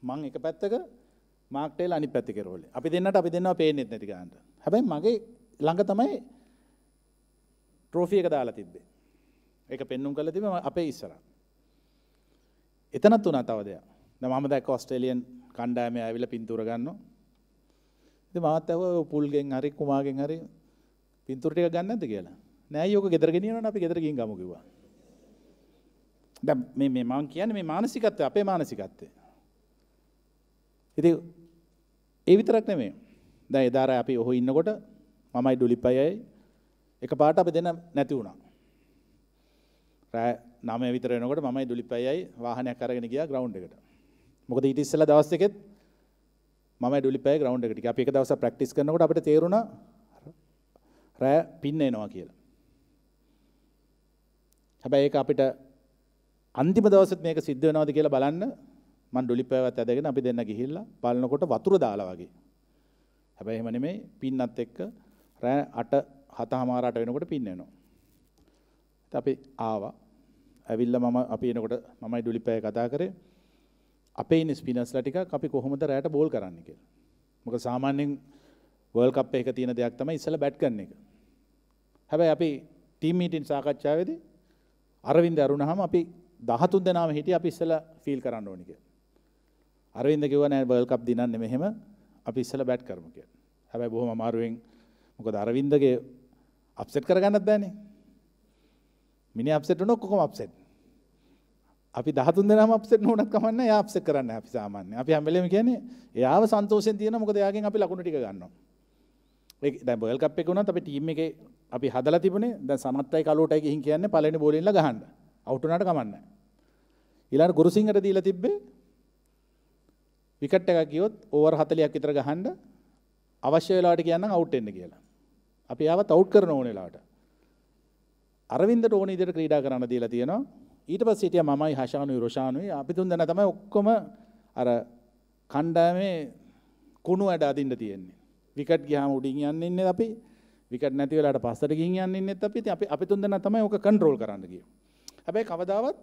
මම එක පැත්තක මාක්ටේල් අනි පැති කරෝල අපි දෙන්නට අපි දෙන්නවා පේනෙත් නැති ගන්නට හැබැයි මගේ ළඟ තමයි ට්‍රෝෆිය එක දාලා තිබ්බේ ඒක පෙන්නුම් කළ තිබේ අපේ ඉස්සර එතනත් වුණා තව දෙයක් මම දැක්ක ඔස්ට්‍රේලියන් කණ්ඩායමේ ඇවිල්ලා පින්තූර ගන්නවා ඉතින් මාත් ඇහුවා පුල්ගෙන් හරි කුමාගෙන් හරි පින්තූර ටික ගන්න නැද්ද කියලා නෑ යෝක ගෙදර ගෙනියනවනේ අපි ගෙදර ගිහින් ගමු කිව්වා දැන් මේ මේ මම කියන්නේ මේ මානසිකත්වය අපේ මානසිකත්වය ඉතින් ඒ විතරක් නෙමෙයි. දැන් එදාර අපි ඔහු ඉන්නකොට මමයි ඩුලිපයයි එකපාරට අපි දෙන්න නැති වුණා. රෑ 9 විතර වෙනකොට මමයි ඩුලිපයයි වාහනයක් අරගෙන ගියා ග්‍රවුන්ඩ් එකට. මොකද ඊට ඉස්සෙල්ලා දවස් එකෙත් මමයි ඩුලිපයයි ග්‍රවුන්ඩ් එකට ගියා. අපි එක දවසක් ප්‍රැක්ටිස් කරනකොට අපිට තේරුණා රෑ පින්න එනවා කියලා. හැබැයි ඒක අපිට අන්තිම දවසෙත් මේක සිද්ධ වෙනවද කියලා බලන්න මං ඩොලිපෑවත් ඇදගෙන අපි දෙන්න ගිහිල්ලා බලනකොට වතුර දාලා වගේ. හැබැයි එහෙම නෙමෙයි පින්නත් එක්ක රෑ 8 7:00 8 වෙනකොට පින්න එනවා. අපි ආවා. ඇවිල්ලා මම අපි එනකොට මමයි ඩොලිපෑ කතා කරේ. අපේ ඉන්න ස්පිනර්ස්ලා ටිකක් අපි කොහොමද රෑට බෝල් කරන්න කියලා. මොකද සාමාන්‍යයෙන් වර්ල්ඩ් කප් එකක තියෙන දෙයක් තමයි ඉස්සෙල්ලා බැට් කරන එක. හැබැයි අපි ටීම් මීටින් සාකච්ඡාවේදී අරවින්ද අරුණහම අපි 13 දෙනාම හිටියේ අපි ඉස්සෙල්ලා ෆීල් කරන්න ඕනි කියලා. අරවින්ද කිව්වා නෑ වර්ල්ඩ් කප් දිනන්නේ මෙහෙම අපි ඉස්සෙල්ලා බැට් කරමු කියලා. හැබැයි බොහොම අමාරුවෙන් මොකද අරවින්දගේ අප්සෙට් කරගන්නත් බෑනේ. මිනිහ අප්සෙට් වුණොත් කොහොම අප්සෙට්? අපි 13 දෙනාම අප්සෙට් නොවුණත් කමක් නැහැ. එයා අප්සෙට් කරන්න අපි සාමාන්‍ය. අපි හැම වෙලෙම කියන්නේ එයාව සන්තෝෂෙන් තියෙනවා. මොකද එයාගෙන් අපි ලකුණු ටික ගන්නවා. ඒක දැන් බර්ල් කප් එක වුණත් අපේ ටීම් එකේ අපි හදලා තිබුණේ දැන් සමත්තයි කලෝටයි ගිහින් කියන්නේ පළවෙනි බෝලින්ලා ගහන්න. අවුට් වුණාට කමක් නැහැ. ඊළඟ ගුරුසිංහට දීලා තිබ්බේ විකට් එකක් ගියොත් ඕවර් 40ක් විතර ගහන්න අවශ්‍ය වෙලාවට කියන්නම් අවුට් වෙන්න කියලා. අපි ආවත් අවුට් කරන ඕන වෙලාවට. අරවින්දට ඕන විදිහට ක්‍රීඩා කරන්න දීලා තියෙනවා. ඊට පස්සේ හිටියා මමයි හෂානුයි රොෂානුයි අපි තුන් දෙනා තමයි ඔක්කොම අර කණ්ඩායමේ කුණු වැඩ අදින්න තියෙන්නේ. විකට් ගියාම උඩින් යන්න ඉන්නේ අපි. විකට් නැති වෙලාවට පස්සට ගිහින් යන්න ඉන්නෙත් අපි. ඉතින් අපි අපි තුන් දෙනා තමයි ඕක කන්ට්‍රෝල් කරන්න ගියේ. හැබැයි කවදාවත්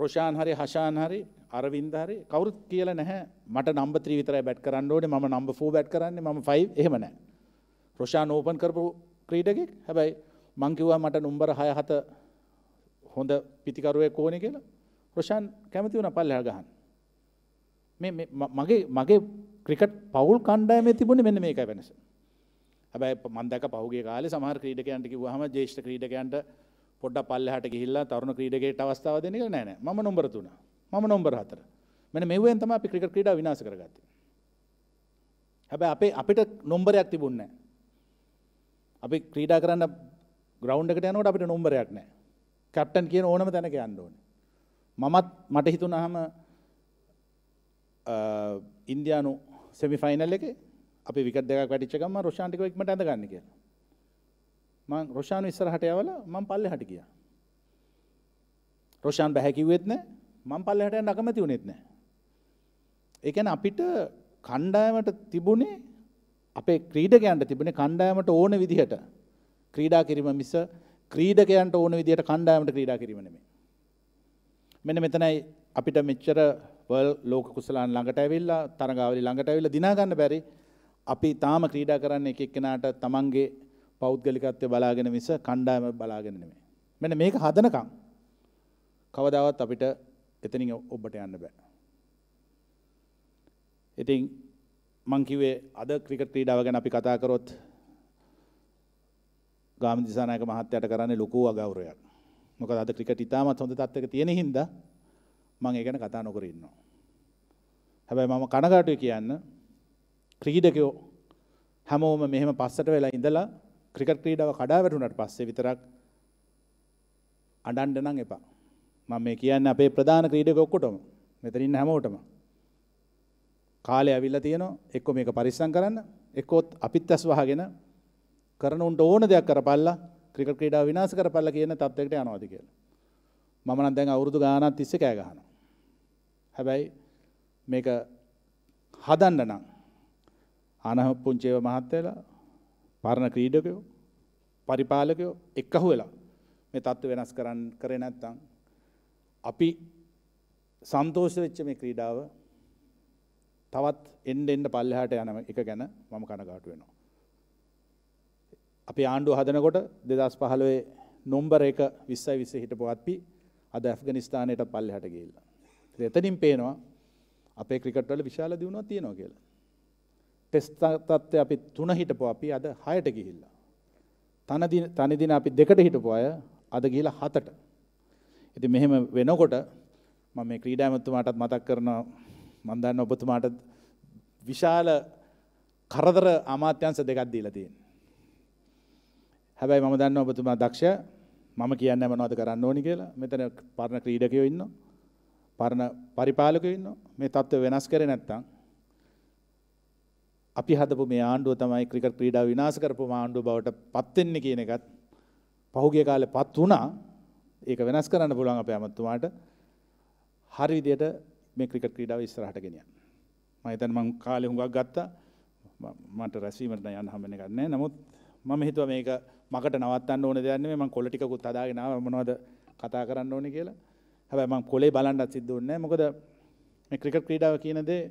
රොෂාන් හරි හෂාන් හරි අරවින්ද හරි කවුරුත් කියලා නැහැ මට නම්බර් 3 විතරයි බැට් කරන්න ඕනේ මම නම්බර් 4 බැට් කරන්නේ මම 5 එහෙම නැහැ. රොෂාන් ඕපන් කරපු ක්‍රීඩකෙක්. හැබැයි මං කිව්වා මට නම්බර් 6 7 හොඳ පිතිකරුවෙක් ඕනේ කියලා. රොෂාන් කැමති වුණා පල්ලෙහා ගහන්න. මේ මගේ මගේ ක්‍රිකට් පවුල් කණ්ඩායමේ තිබුණේ මෙන්න මේකයි වෙනස. හැබැයි මම දැක පහුගිය කාලේ සමහර ක්‍රීඩකයන්ට කිව්වහම ජ්‍යෙෂ්ඨ ක්‍රීඩකයන්ට පොඩ්ඩක් පල්ලෙහාට ගිහිල්ලා තරුණ ක්‍රීඩකයෙක්ට අවස්ථාව දෙන්න කියලා නෑ නෑ. මම නම්බර 3. මම නොම්බර හතර මෙන මෙවෙන් තම අපි ක්‍රිකට ක්‍රීඩා විනාශ කරගත්ත හැබැ අපේ අපිට නොම්බරයක් තිබුන්න අපි ක්‍රීඩා කරන්න ග්‍රවන්්ඩකට යනට අපිට නොම්බරයක් නෑ කැප්ටන් කියන ඕනම තැනක අන්ඩෝන මමත් මට හිතුනහම ඉන්දයානු සෙමිෆයිනල් එක අපි විකට දෙක වැටිච්චකම රෝෂාන්ටික එක්මට ඇඳ ගන්න කියලා මං රෝෂාන් ඉස්සර හටයවල මං පල්ලෙ හට කියා රෝෂාන් බැහැකිවෙත්නෑ මං පල්ලෙහාට යන්න අකමැති වුණෙත් නැහැ. ඒ කියන්නේ අපිට කණ්ඩායමට තිබුණේ අපේ ක්‍රීඩකයන්ට තිබුණේ කණ්ඩායමට ඕන විදිහට ක්‍රීඩා කිරීම මිස ක්‍රීඩකයන්ට ඕන විදිහට කණ්ඩායමට ක්‍රීඩා කිරීම නෙමෙයි. මෙන්න මෙතනයි අපිට මෙච්චර වර්ල් ලෝක කුසලාන් ළඟට ඇවිල්ලා තරගාවලි ළඟට ඇවිල්ලා දිනා ගන්න බැරි. අපි තාම ක්‍රීඩා කරන්න එක එක්කෙනාට තමන්ගේ පෞද්ගලිකත්වය බලාගෙන මිස කණ්ඩායම බලාගෙන නෙමෙයි. මෙන්න මේක හදනකම් කවදාවත් අපිට එතනින් ඔබට යන්න බෑ. ඉතින් මංකිවේ අද ක්‍රිකට් ක්‍රීඩාව ගැන අපි කතා කරොත් ගාම දිසානායක මහත්තයට කරන්නේ ලොකු අගෞරවයක්. මොකද අද ක්‍රිකට් ඉතාමත් හොඳ තත්ත්වයක තියෙන හින්දා මම ඒ ගැන කතා නොකර ඉන්නවා. හැබැයි මම කනගාටුයි කියන්න ක්‍රීඩකයෝ හැමෝම මෙහෙම පස්සට වෙලා ඉඳලා ක්‍රිකට් ක්‍රීඩාව කඩා වැටුණට පස්සේ විතරක් අඩන්ඩ නම් එපා. මම මේ කියන්නේ අපේ ප්‍රධාන ක්‍රීඩක ඔක්කොටම මෙතන ඉන්න හැමෝටම කාලය ඇවිල්ලා තියෙනවා එක්ක මේක පරිස්සම් කරන්න එක්කොත් අපිත් ඇස් වහගෙන කරන උන්ට ඕන දෙයක් කරපල්ලා ක්‍රිකට් ක්‍රීඩාව විනාශ කරපල්ලා කියන තත්ත්වයකට යනවාද කියලා. මම නම් දැන් අවුරුදු ගානක් තිස්සේ කෑ ගහනවා. හැබැයි මේක හදන්න නම් ආනහපුංචේව මහත්තයලා පරණ ක්‍රීඩකයෝ පරිපාලකයෝ එක්කහුවෙලා මේ තත්ත්ව වෙනස් කරන්න කරේ නැත්නම් අපි සන්තෝෂ වෙච්ච මේ ක්‍රීඩාව තවත් එන්න එන්න පල්ලෙහාට යන එක ගැන මම කනගාටු වෙනවා. අපේ ආණ්ඩුව හදනකොට 2015 නොම්බර් 1 20 20 හිටපුවත්පි අද ඇෆ්ගනිස්තානයට පල්ලෙහාට ගිහිල්ලා. ඉතින් එතනින් පේනවා අපේ ක්‍රිකට් වල විශාල දියුණුවක් තියෙනවා කියලා. ටෙස්ට් තත්ත්වය අපි 3 හිටපුව අපි අද 6ට ගිහිල්ලා. තනදි තනදින අපි දෙකට හිටපු අය අද ගිහිල්ලා 7ට. ඉතින් මෙහෙම වෙනකොට මම මේ ක්‍රීඩා ඇමතුමාටත් මතක් කරනවා මම දන්න ඔබතුමාට විශාල කරදර අමාත්‍යංශ දෙකක් දීලා තියෙනවා. හැබැයි මම දන්නවා ඔබතුමා දක්ෂය. මම කියන්නේ මොනවද කරන්න ඕනි කියලා. මෙතන පරණ ක්‍රීඩකයෝ ඉන්නවා. පරණ පරිපාලකයෝ ඉන්නවා. මේ தත්ත්ව වෙනස් කරේ නැත්තම් අපි හදපු මේ ආණ්ඩුව තමයි ක්‍රිකට් ක්‍රීඩාව විනාශ කරපු ආණ්ඩුව බවට පත් වෙන්නේ කියන එකත් පහුගිය කාලේ පත් වුණා. ඒක වෙනස් කරන්න පුළුවන් අපේ අමතුමාට හරි විදියට මේ ක්‍රිකට් ක්‍රීඩාව ඉස්සරහට ගෙනියන්න. මම හිතන්නේ මම කාලේ හුඟක් ගත්තා. මට රැස්වීමට යන්න හම්බෙන්නේ නැහැ. නමුත් මම හිතුවා මේක මකට නවත්තන්න ඕන දෙයක් නෙමෙයි. මම කොළ ටිකකුත් හදාගෙන ආවා මොනවද කතා කරන්න ඕනේ කියලා. හැබැයි මම කොළේ බලන්නත් සිද්ධ වුණේ නැහැ. මොකද මේ ක්‍රිකට් ක්‍රීඩාව කියන දේ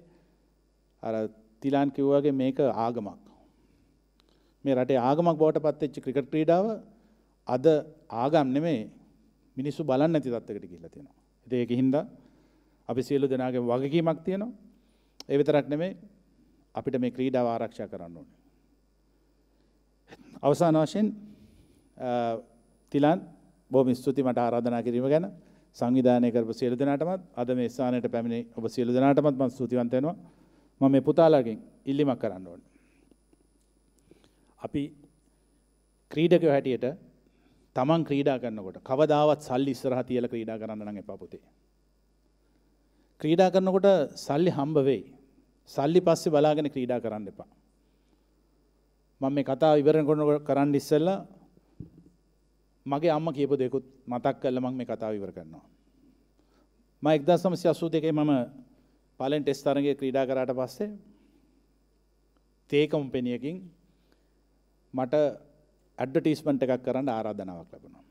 අර තිලාන් කිව්වා වගේ මේක ආගමක්. මේ රටේ ආගමක් බවට පත් වෙච්ච ක්‍රිකට් ක්‍රීඩාව අද ආගම් නෙමෙයි මිනිස්සු බලන්න ඇති තත්වකට ගිහිල්ලා තියෙනවා. ඉතින් ඒක හින්දා අපි සියලු දෙනාගේ වගකීමක් තියෙනවා. ඒ විතරක් නෙමෙයි අපිට මේ ක්‍රීඩාව ආරක්ෂා කරන්න ඕනේ. අවසාන වශයෙන් තිලන් බොහොම ස්තුතියි මට ආරාධනා කිරීම ගැන. සංවිධානය කරපු සියලු දෙනාටමත් අද මේ ස්ථානයට පැමිණි ඔබ සියලු දෙනාටමත් මම ස්තුතිවන්ත වෙනවා. මම මේ පුතාලාගෙන් ඉල්ලීමක් කරන්න ඕනේ. අපි ක්‍රීඩකයෝ හැටියට තමන් ක්‍රීඩා කරනකොට කවදාවත් සල්ලි ඉස්සරහ තියලා ක්‍රීඩා කරන්න නම් එපා පුතේ. ක්‍රීඩා කරනකොට සල්ලි හම්බ වෙයි. සල්ලි පස්සේ බලාගෙන ක්‍රීඩා කරන්න එපා. මම මේ කතාව ඉවරන කරන්න ඉස්සෙල්ලා මගේ අම්මා කියපු දෙකුත් මතක් කරලා මම මේ කතාව ඉවර කරනවා. මම 1982 මම පලෙන් ටෙස්ට් තරගයේ ක්‍රීඩා කරාට පස්සේ තේකම්පැනියකින් මට ඇඩ්වර්ටයිස්මන්ට් එකක් කරන්න ආරාධනාවක් ලැබුණා.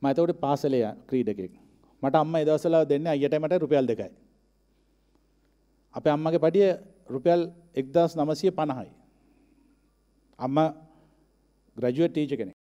මම එතකොට පාසලේ ක්‍රීඩකෙක්. මට අම්මා ඒ දවස්වල දෙන්නේ අයියට මට රුපියල් 2යි. අපේ අම්මගේ පඩිය රුපියල් 1950යි. අම්මා ග්‍රැජුවේට් ටීචර් කෙනෙක්.